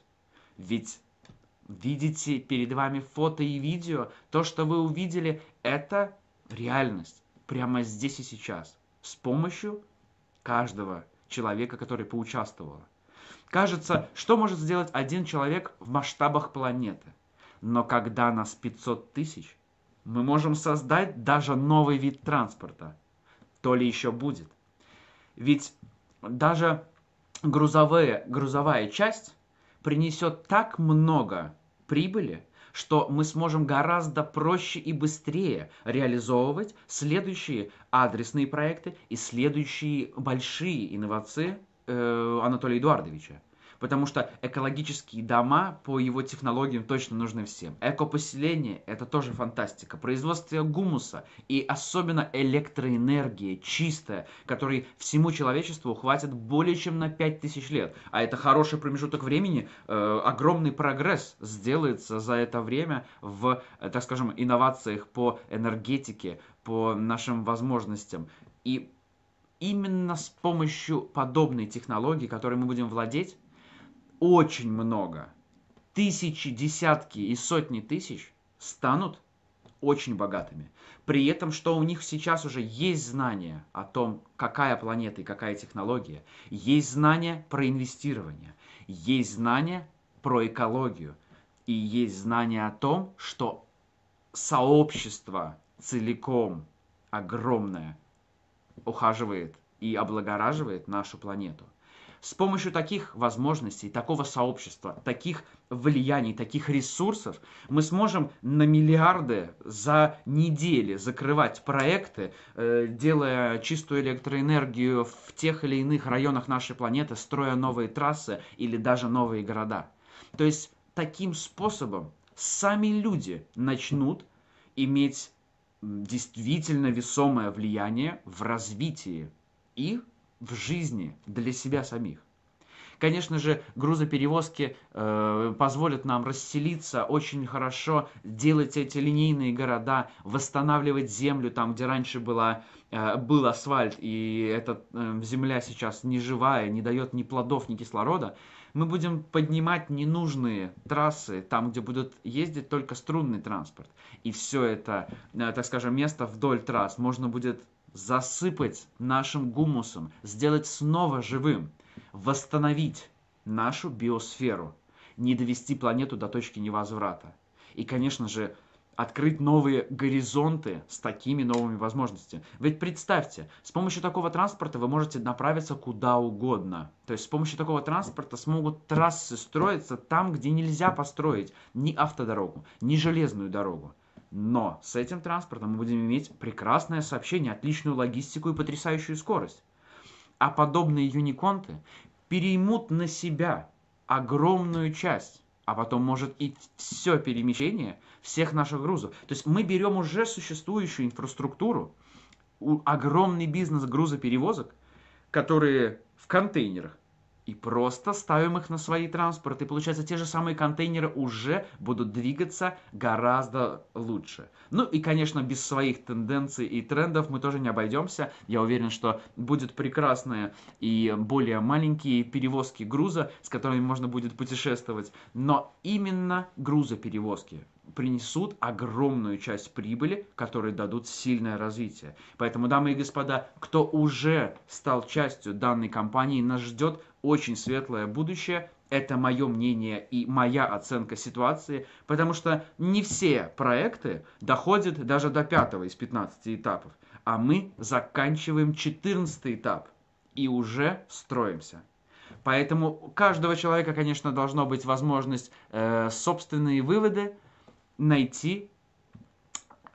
Ведь видите перед вами фото и видео, то, что вы увидели, это реальность прямо здесь и сейчас с помощью каждого человека, который поучаствовал. Кажется, что может сделать один человек в масштабах планеты? Но когда нас 500 тысяч, мы можем создать даже новый вид транспорта. То ли еще будет. Ведь даже грузовые, грузовая часть принесет так много прибыли, что мы сможем гораздо проще и быстрее реализовывать следующие адресные проекты и следующие большие инновации – э, Анатолия Эдуардовича. Потому что экологические дома по его технологиям точно нужны всем. Экопоселение – это тоже фантастика. Производство гумуса и особенно электроэнергия чистая, которой всему человечеству хватит более чем на 5000 лет. А это хороший промежуток времени, э, огромный прогресс сделается за это время в, э, так скажем, инновациях по энергетике, по нашим возможностям. И именно с помощью подобной технологии, которой мы будем владеть, очень много, тысячи, десятки и сотни тысяч станут очень богатыми. При этом, что у них сейчас уже есть знания о том, какая планета и какая технология, есть знания про инвестирование, есть знания про экологию и есть знания о том, что сообщество целиком огромное – ухаживает и облагораживает нашу планету. С помощью таких возможностей, такого сообщества, таких влияний, таких ресурсов мы сможем на миллиарды за недели закрывать проекты, э, делая чистую электроэнергию в тех или иных районах нашей планеты, строя новые трассы или даже новые города. То есть таким способом сами люди начнут иметь действительно весомое влияние в развитии и в жизни для себя самих. Конечно же, грузоперевозки э, позволят нам расселиться очень хорошо, делать эти линейные города, восстанавливать землю там, где раньше была, э, был асфальт, и эта э, земля сейчас не живая, не дает ни плодов, ни кислорода мы будем поднимать ненужные трассы там, где будут ездить только струнный транспорт. И все это, э, так скажем, место вдоль трасс можно будет засыпать нашим гумусом, сделать снова живым, восстановить нашу биосферу, не довести планету до точки невозврата. И, конечно же, открыть новые горизонты с такими новыми возможностями. Ведь представьте, с помощью такого транспорта вы можете направиться куда угодно. То есть с помощью такого транспорта смогут трассы строиться там, где нельзя построить ни автодорогу, ни железную дорогу. Но с этим транспортом мы будем иметь прекрасное сообщение, отличную логистику и потрясающую скорость. А подобные юниконты переймут на себя огромную часть а потом может и все перемещение всех наших грузов. То есть мы берем уже существующую инфраструктуру, огромный бизнес грузоперевозок, которые в контейнерах, и просто ставим их на свои транспорты. И получается, те же самые контейнеры уже будут двигаться гораздо лучше. Ну и, конечно, без своих тенденций и трендов мы тоже не обойдемся. Я уверен, что будут прекрасные и более маленькие перевозки груза, с которыми можно будет путешествовать. Но именно грузоперевозки принесут огромную часть прибыли, которые дадут сильное развитие. Поэтому, дамы и господа, кто уже стал частью данной компании, нас ждет очень светлое будущее. Это мое мнение и моя оценка ситуации, потому что не все проекты доходят даже до пятого из 15 этапов, а мы заканчиваем 14 этап и уже строимся. Поэтому у каждого человека, конечно, должна быть возможность э, собственные выводы найти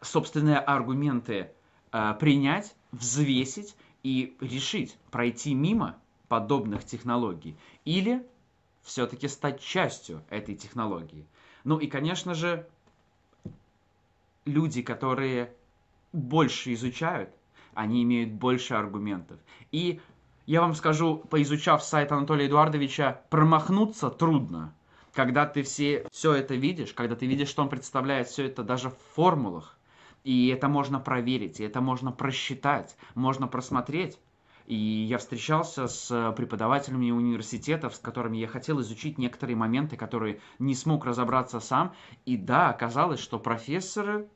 собственные аргументы, э, принять, взвесить и решить, пройти мимо подобных технологий или все-таки стать частью этой технологии. Ну и, конечно же, люди, которые больше изучают, они имеют больше аргументов. И я вам скажу, поизучав сайт Анатолия Эдуардовича, промахнуться трудно когда ты все, все это видишь, когда ты видишь, что он представляет все это даже в формулах, и это можно проверить, и это можно просчитать, можно просмотреть. И я встречался с э, преподавателями университетов, с которыми я хотел изучить некоторые моменты, которые не смог разобраться сам. И да, оказалось, что профессоры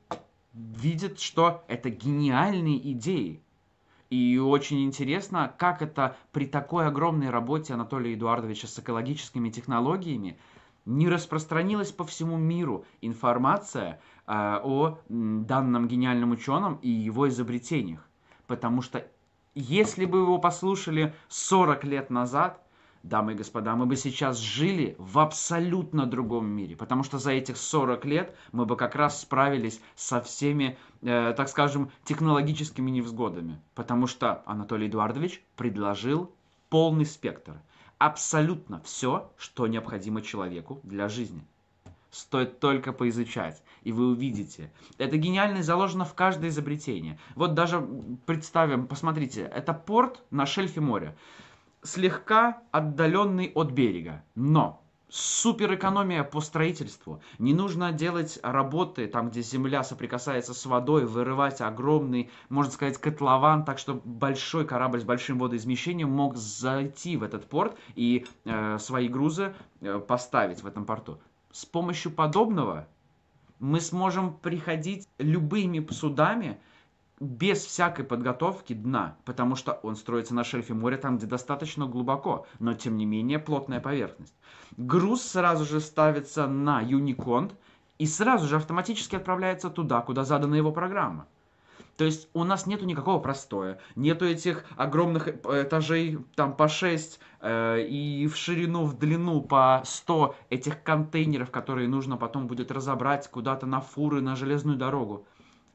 видят, что это гениальные идеи. И очень интересно, как это при такой огромной работе Анатолия Эдуардовича с экологическими технологиями не распространилась по всему миру информация э, о данном гениальном ученом и его изобретениях. Потому что если бы его послушали 40 лет назад, дамы и господа, мы бы сейчас жили в абсолютно другом мире, потому что за этих 40 лет мы бы как раз справились со всеми, э, так скажем, технологическими невзгодами, потому что Анатолий Эдуардович предложил полный спектр – абсолютно все, что необходимо человеку для жизни. Стоит только поизучать, и вы увидите. Это гениально заложено в каждое изобретение. Вот даже представим, посмотрите, это порт на шельфе моря, слегка отдаленный от берега, но супер экономия по строительству. Не нужно делать работы там, где земля соприкасается с водой, вырывать огромный, можно сказать, котлован, так что большой корабль с большим водоизмещением мог зайти в этот порт и э, свои грузы э, поставить в этом порту. С помощью подобного мы сможем приходить любыми судами, без всякой подготовки дна, потому что он строится на шельфе моря, там, где достаточно глубоко, но тем не менее плотная поверхность. Груз сразу же ставится на Unicond и сразу же автоматически отправляется туда, куда задана его программа. То есть у нас нету никакого простоя, нету этих огромных э, этажей там по 6 э, и в ширину, в длину по 100 этих контейнеров, которые нужно потом будет разобрать куда-то на фуры, на железную дорогу.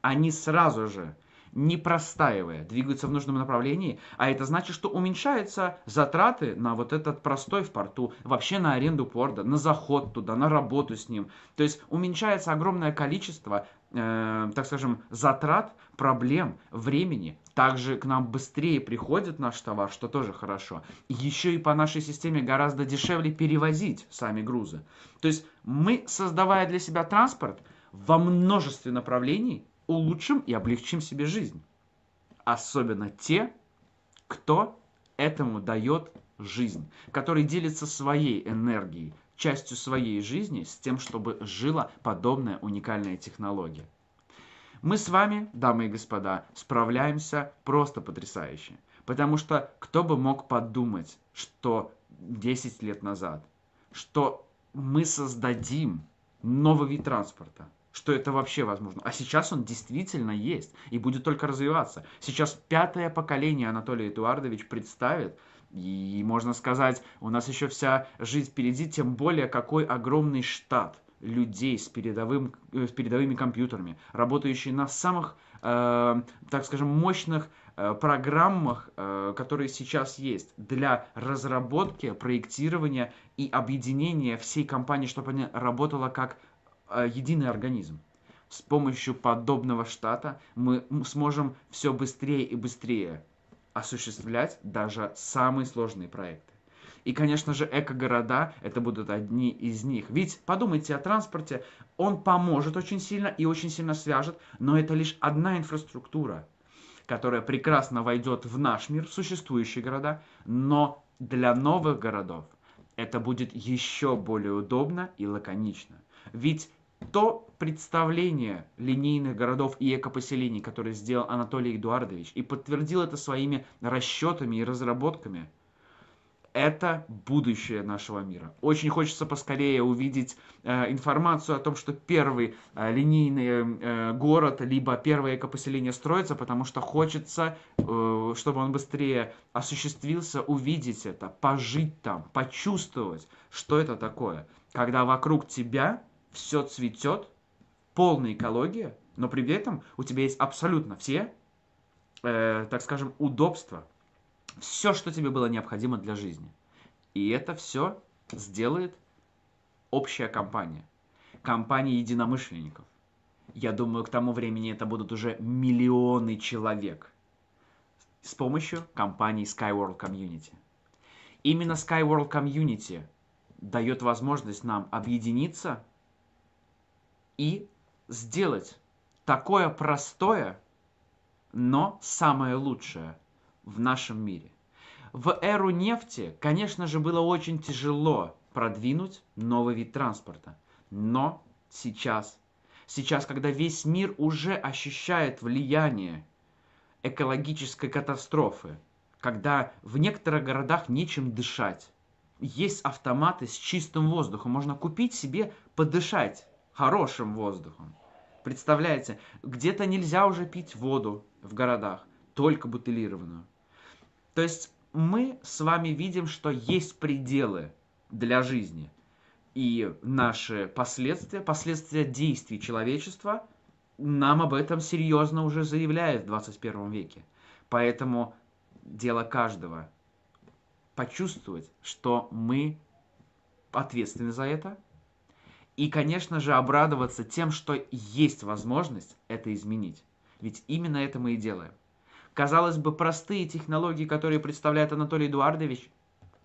Они сразу же не простаивая, двигаются в нужном направлении, а это значит, что уменьшаются затраты на вот этот простой в порту, вообще на аренду порта, на заход туда, на работу с ним. То есть уменьшается огромное количество, э, так скажем, затрат, проблем, времени. Также к нам быстрее приходит наш товар, что тоже хорошо. Еще и по нашей системе гораздо дешевле перевозить сами грузы. То есть мы, создавая для себя транспорт, во множестве направлений улучшим и облегчим себе жизнь. Особенно те, кто этому дает жизнь, который делится своей энергией, частью своей жизни с тем, чтобы жила подобная уникальная технология. Мы с вами, дамы и господа, справляемся просто потрясающе. Потому что кто бы мог подумать, что 10 лет назад, что мы создадим новый вид транспорта – что это вообще возможно. А сейчас он действительно есть и будет только развиваться. Сейчас пятое поколение Анатолий Эдуардович представит, и можно сказать, у нас еще вся жизнь впереди, тем более какой огромный штат людей с, передовым, э, с передовыми компьютерами, работающие на самых, э, так скажем, мощных э, программах, э, которые сейчас есть для разработки, проектирования и объединения всей компании, чтобы она работала как а, единый организм. С помощью подобного штата мы сможем все быстрее и быстрее осуществлять даже самые сложные проекты. И, конечно же, эко-города – это будут одни из них. Ведь подумайте о транспорте, он поможет очень сильно и очень сильно свяжет, но это лишь одна инфраструктура, которая прекрасно войдет в наш мир, в существующие города, но для новых городов это будет еще более удобно и лаконично. Ведь то представление линейных городов и экопоселений, которое сделал Анатолий Эдуардович, и подтвердил это своими расчетами и разработками, это будущее нашего мира. Очень хочется поскорее увидеть э, информацию о том, что первый э, линейный э, город, либо первое экопоселение строится, потому что хочется, э, чтобы он быстрее осуществился, увидеть это, пожить там, почувствовать, что это такое, когда вокруг тебя все цветет, полная экология, но при этом у тебя есть абсолютно все, э, так скажем, удобства, все, что тебе было необходимо для жизни. И это все сделает общая компания, компания единомышленников. Я думаю, к тому времени это будут уже миллионы человек с помощью компании Skyworld Community. Именно Skyworld Community дает возможность нам объединиться и сделать такое простое, но самое лучшее в нашем мире. В эру нефти, конечно же, было очень тяжело продвинуть новый вид транспорта. Но сейчас, сейчас, когда весь мир уже ощущает влияние экологической катастрофы, когда в некоторых городах нечем дышать, есть автоматы с чистым воздухом, можно купить себе подышать хорошим воздухом. Представляете, где-то нельзя уже пить воду в городах, только бутылированную. То есть мы с вами видим, что есть пределы для жизни. И наши последствия, последствия действий человечества нам об этом серьезно уже заявляют в 21 веке. Поэтому дело каждого почувствовать, что мы ответственны за это – и, конечно же, обрадоваться тем, что есть возможность это изменить. Ведь именно это мы и делаем. Казалось бы, простые технологии, которые представляет Анатолий Эдуардович,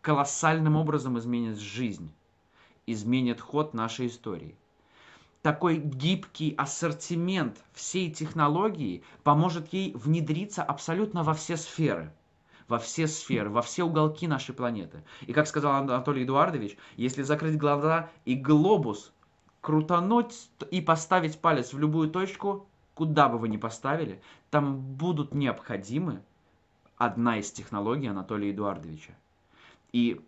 колоссальным образом изменят жизнь, изменят ход нашей истории. Такой гибкий ассортимент всей технологии поможет ей внедриться абсолютно во все сферы во все сферы, во все уголки нашей планеты. И как сказал Анатолий Эдуардович, если закрыть глаза и глобус крутануть и поставить палец в любую точку, куда бы вы ни поставили, там будут необходимы одна из технологий Анатолия Эдуардовича. И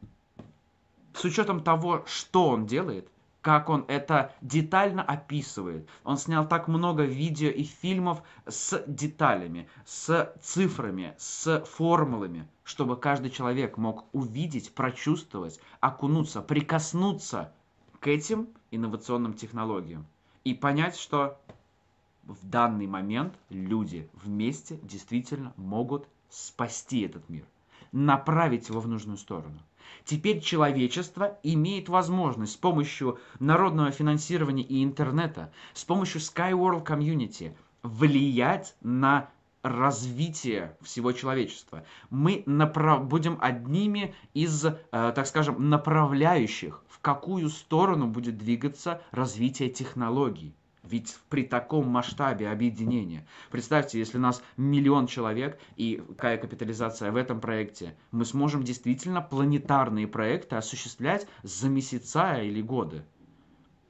с учетом того, что он делает, как он это детально описывает. Он снял так много видео и фильмов с деталями, с цифрами, с формулами, чтобы каждый человек мог увидеть, прочувствовать, окунуться, прикоснуться к этим инновационным технологиям и понять, что в данный момент люди вместе действительно могут спасти этот мир, направить его в нужную сторону. Теперь человечество имеет возможность с помощью народного финансирования и интернета, с помощью Skyworld Community влиять на развитие всего человечества. Мы направ... будем одними из, э, так скажем, направляющих какую сторону будет двигаться развитие технологий. Ведь при таком масштабе объединения, представьте, если у нас миллион человек и какая капитализация в этом проекте, мы сможем действительно планетарные проекты осуществлять за месяца или годы.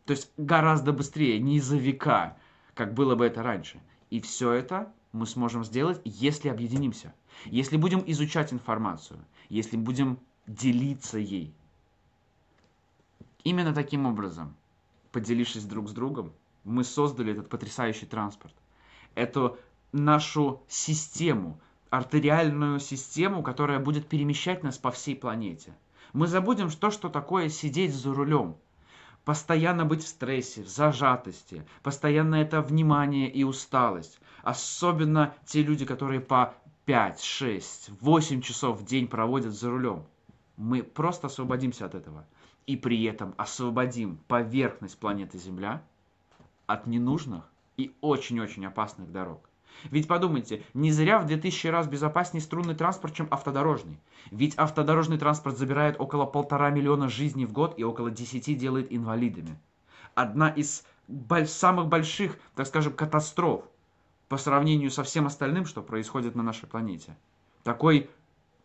То есть гораздо быстрее, не за века, как было бы это раньше. И все это мы сможем сделать, если объединимся, если будем изучать информацию, если будем делиться ей, Именно таким образом, поделившись друг с другом, мы создали этот потрясающий транспорт. Эту нашу систему, артериальную систему, которая будет перемещать нас по всей планете. Мы забудем то, что такое сидеть за рулем. Постоянно быть в стрессе, в зажатости, постоянно это внимание и усталость. Особенно те люди, которые по 5, 6, 8 часов в день проводят за рулем. Мы просто освободимся от этого и при этом освободим поверхность планеты Земля от ненужных и очень-очень опасных дорог. Ведь подумайте, не зря в 2000 раз безопаснее струнный транспорт, чем автодорожный. Ведь автодорожный транспорт забирает около полтора миллиона жизней в год и около 10 делает инвалидами. Одна из самых больших, так скажем, катастроф по сравнению со всем остальным, что происходит на нашей планете. Такой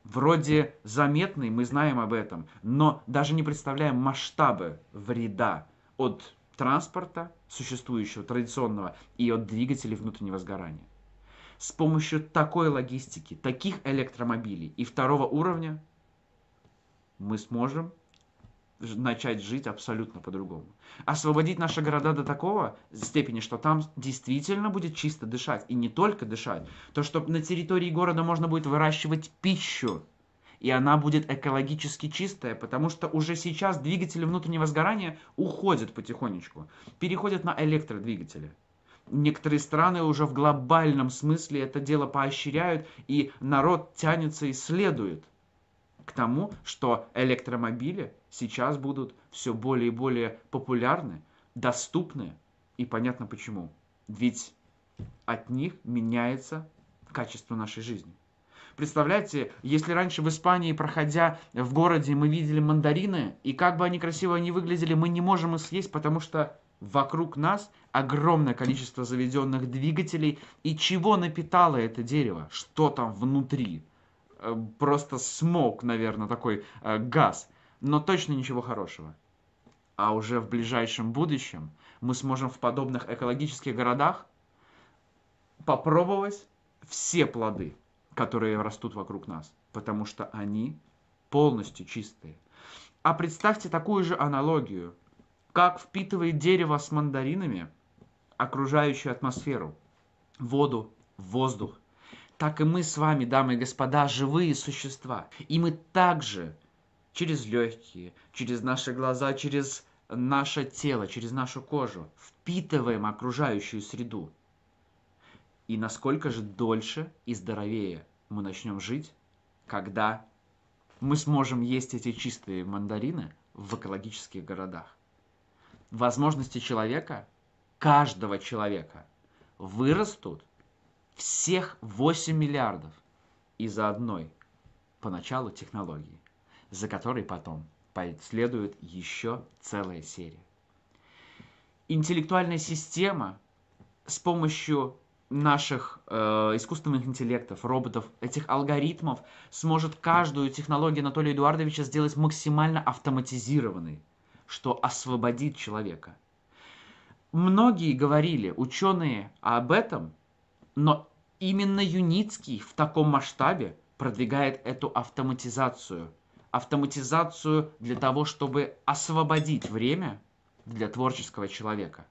вроде заметный, мы знаем об этом, но даже не представляем масштабы вреда от транспорта, существующего, традиционного, и от двигателей внутреннего сгорания. С помощью такой логистики, таких электромобилей и второго уровня мы сможем начать жить абсолютно по-другому. Освободить наши города до такого степени, что там действительно будет чисто дышать. И не только дышать. То, что на территории города можно будет выращивать пищу. И она будет экологически чистая, потому что уже сейчас двигатели внутреннего сгорания уходят потихонечку. Переходят на электродвигатели. Некоторые страны уже в глобальном смысле это дело поощряют, и народ тянется и следует к тому, что электромобили сейчас будут все более и более популярны, доступны, и понятно почему. Ведь от них меняется качество нашей жизни. Представляете, если раньше в Испании, проходя в городе, мы видели мандарины, и как бы они красиво не выглядели, мы не можем их съесть, потому что вокруг нас огромное количество заведенных двигателей, и чего напитало это дерево, что там внутри. Э, просто смог, наверное, такой э, газ но точно ничего хорошего. А уже в ближайшем будущем мы сможем в подобных экологических городах попробовать все плоды, которые растут вокруг нас, потому что они полностью чистые. А представьте такую же аналогию, как впитывает дерево с мандаринами окружающую атмосферу, воду, воздух. Так и мы с вами, дамы и господа, живые существа. И мы также через легкие, через наши глаза, через наше тело, через нашу кожу. Впитываем окружающую среду. И насколько же дольше и здоровее мы начнем жить, когда мы сможем есть эти чистые мандарины в экологических городах. Возможности человека, каждого человека, вырастут всех 8 миллиардов из-за одной поначалу технологии за которой потом следует еще целая серия. Интеллектуальная система с помощью наших э, искусственных интеллектов, роботов, этих алгоритмов сможет каждую технологию Анатолия Эдуардовича сделать максимально автоматизированной, что освободит человека. Многие говорили, ученые, об этом, но именно Юницкий в таком масштабе продвигает эту автоматизацию – автоматизацию для того, чтобы освободить время для творческого человека.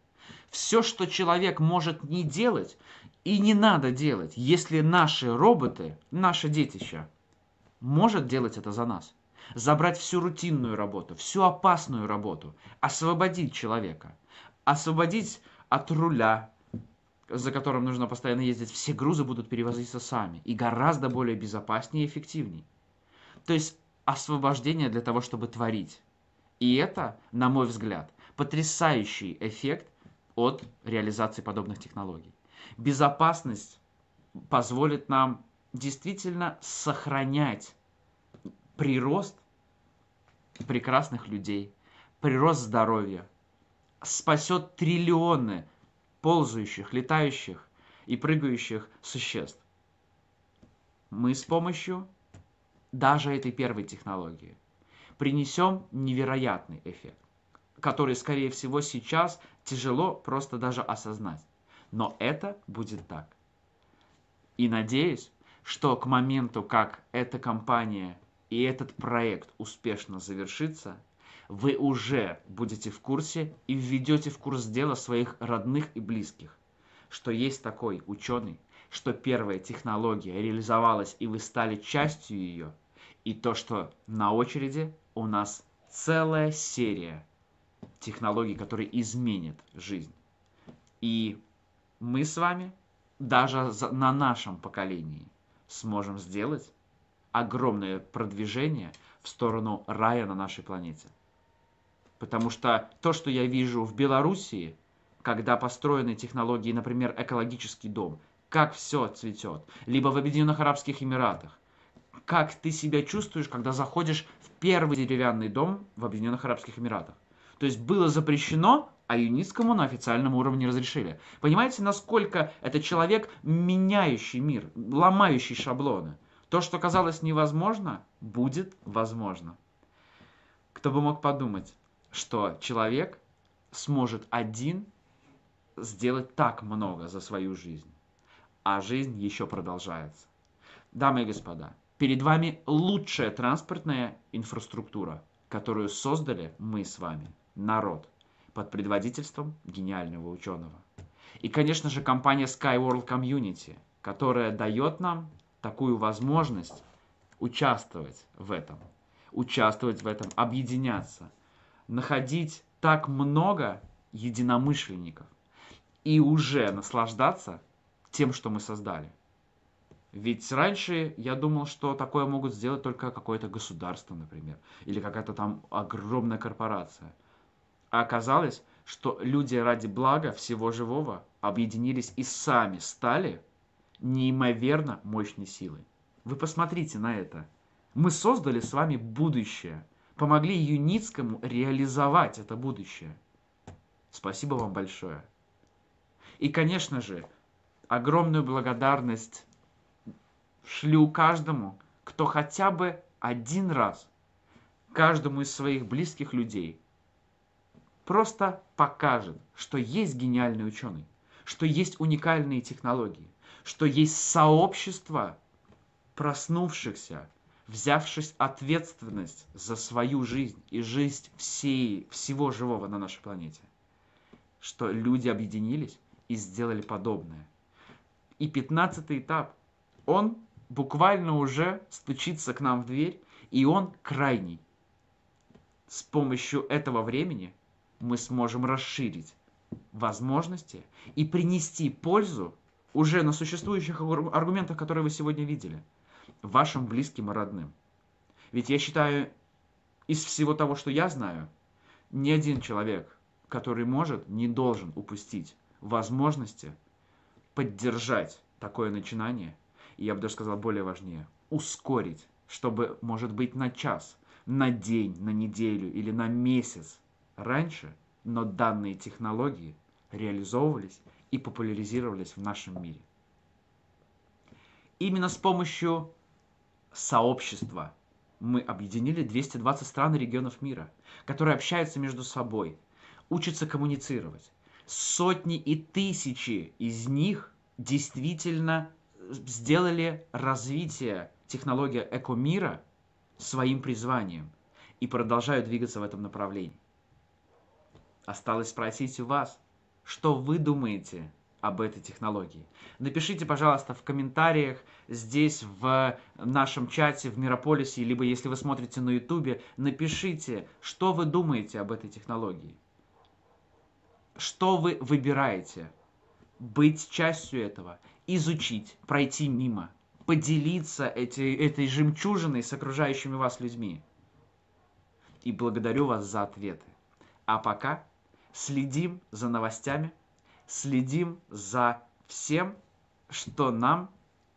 Все, что человек может не делать и не надо делать, если наши роботы, наши детища, может делать это за нас. Забрать всю рутинную работу, всю опасную работу, освободить человека, освободить от руля, за которым нужно постоянно ездить, все грузы будут перевозиться сами и гораздо более безопаснее и эффективнее. То есть освобождение для того, чтобы творить. И это, на мой взгляд, потрясающий эффект от реализации подобных технологий. Безопасность позволит нам действительно сохранять прирост прекрасных людей, прирост здоровья, спасет триллионы ползающих, летающих и прыгающих существ. Мы с помощью даже этой первой технологии, принесем невероятный эффект, который, скорее всего, сейчас тяжело просто даже осознать. Но это будет так. И надеюсь, что к моменту, как эта компания и этот проект успешно завершится, вы уже будете в курсе и введете в курс дела своих родных и близких, что есть такой ученый, что первая технология реализовалась и вы стали частью ее – и то, что на очереди у нас целая серия технологий, которые изменят жизнь. И мы с вами даже на нашем поколении сможем сделать огромное продвижение в сторону рая на нашей планете. Потому что то, что я вижу в Белоруссии, когда построены технологии, например, экологический дом, как все цветет, либо в Объединенных Арабских Эмиратах, как ты себя чувствуешь, когда заходишь в первый деревянный дом в Объединенных Арабских Эмиратах. То есть было запрещено, а Юницкому на официальном уровне разрешили. Понимаете, насколько это человек, меняющий мир, ломающий шаблоны. То, что казалось невозможно, будет возможно. Кто бы мог подумать, что человек сможет один сделать так много за свою жизнь, а жизнь еще продолжается. Дамы и господа, Перед вами лучшая транспортная инфраструктура, которую создали мы с вами, народ, под предводительством гениального ученого. И, конечно же, компания Skyworld Community, которая дает нам такую возможность участвовать в этом, участвовать в этом, объединяться, находить так много единомышленников и уже наслаждаться тем, что мы создали – ведь раньше я думал, что такое могут сделать только какое-то государство, например, или какая-то там огромная корпорация. А оказалось, что люди ради блага всего живого объединились и сами стали неимоверно мощной силой. Вы посмотрите на это. Мы создали с вами будущее, помогли Юницкому реализовать это будущее. Спасибо вам большое. И, конечно же, огромную благодарность шлю каждому, кто хотя бы один раз, каждому из своих близких людей, просто покажет, что есть гениальный ученый, что есть уникальные технологии, что есть сообщество проснувшихся, взявшись ответственность за свою жизнь и жизнь всей, всего живого на нашей планете. Что люди объединились и сделали подобное. И пятнадцатый этап, он буквально уже стучится к нам в дверь, и он крайний. С помощью этого времени мы сможем расширить возможности и принести пользу уже на существующих аргументах, которые вы сегодня видели, вашим близким и родным. Ведь я считаю, из всего того, что я знаю, ни один человек, который может, не должен упустить возможности поддержать такое начинание я бы даже сказал более важнее, ускорить, чтобы, может быть, на час, на день, на неделю или на месяц раньше, но данные технологии реализовывались и популяризировались в нашем мире. Именно с помощью сообщества мы объединили 220 стран и регионов мира, которые общаются между собой, учатся коммуницировать. Сотни и тысячи из них действительно сделали развитие технологии экомира своим призванием и продолжают двигаться в этом направлении. Осталось спросить у вас, что вы думаете об этой технологии. Напишите, пожалуйста, в комментариях здесь, в нашем чате, в Мирополисе, либо если вы смотрите на Ютубе, напишите, что вы думаете об этой технологии. Что вы выбираете? Быть частью этого изучить, пройти мимо, поделиться эти, этой жемчужиной с окружающими вас людьми. И благодарю вас за ответы. А пока следим за новостями, следим за всем, что нам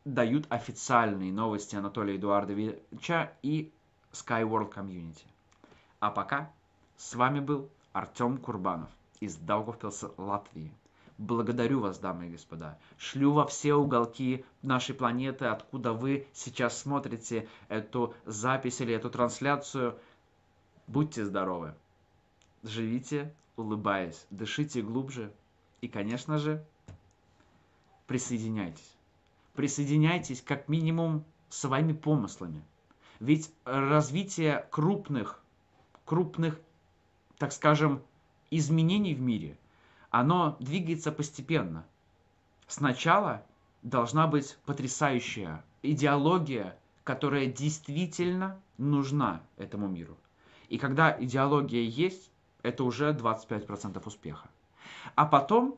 дают официальные новости Анатолия Эдуардовича и Skyworld Community. А пока с вами был Артем Курбанов из Даугавпилса, Латвии. Благодарю вас, дамы и господа. Шлю во все уголки нашей планеты, откуда вы сейчас смотрите эту запись или эту трансляцию. Будьте здоровы. Живите, улыбаясь, дышите глубже. И, конечно же, присоединяйтесь. Присоединяйтесь как минимум своими помыслами. Ведь развитие крупных, крупных, так скажем, изменений в мире – оно двигается постепенно. Сначала должна быть потрясающая идеология, которая действительно нужна этому миру. И когда идеология есть, это уже 25% успеха. А потом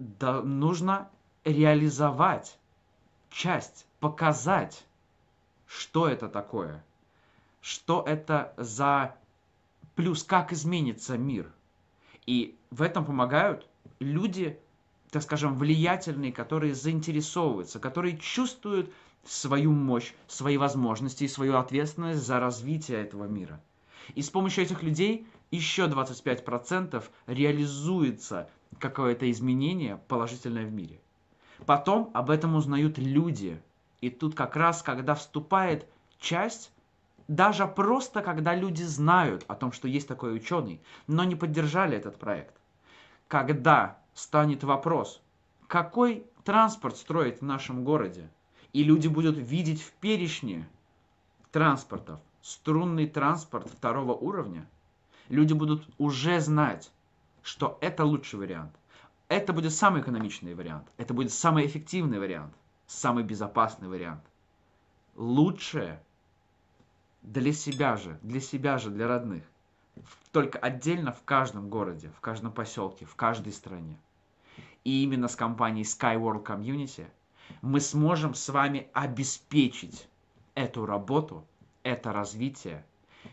да, нужно реализовать часть, показать, что это такое, что это за плюс, как изменится мир – и в этом помогают люди, так скажем, влиятельные, которые заинтересовываются, которые чувствуют свою мощь, свои возможности и свою ответственность за развитие этого мира. И с помощью этих людей еще 25% реализуется какое-то изменение положительное в мире. Потом об этом узнают люди. И тут как раз, когда вступает часть даже просто когда люди знают о том, что есть такой ученый, но не поддержали этот проект. Когда станет вопрос, какой транспорт строить в нашем городе, и люди будут видеть в перечне транспортов струнный транспорт второго уровня, люди будут уже знать, что это лучший вариант. Это будет самый экономичный вариант, это будет самый эффективный вариант, самый безопасный вариант. Лучшее – для себя же, для себя же, для родных. Только отдельно в каждом городе, в каждом поселке, в каждой стране. И именно с компанией Skyworld Community мы сможем с вами обеспечить эту работу, это развитие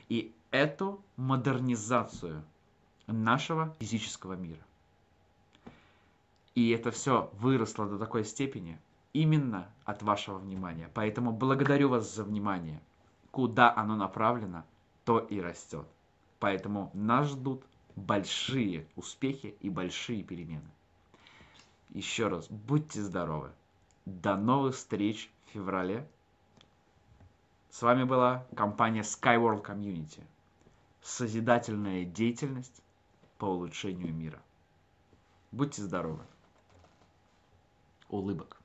и эту модернизацию нашего физического мира. И это все выросло до такой степени именно от вашего внимания. Поэтому благодарю вас за внимание куда оно направлено, то и растет. Поэтому нас ждут большие успехи и большие перемены. Еще раз, будьте здоровы. До новых встреч в феврале. С вами была компания Skyworld Community. Созидательная деятельность по улучшению мира. Будьте здоровы. Улыбок.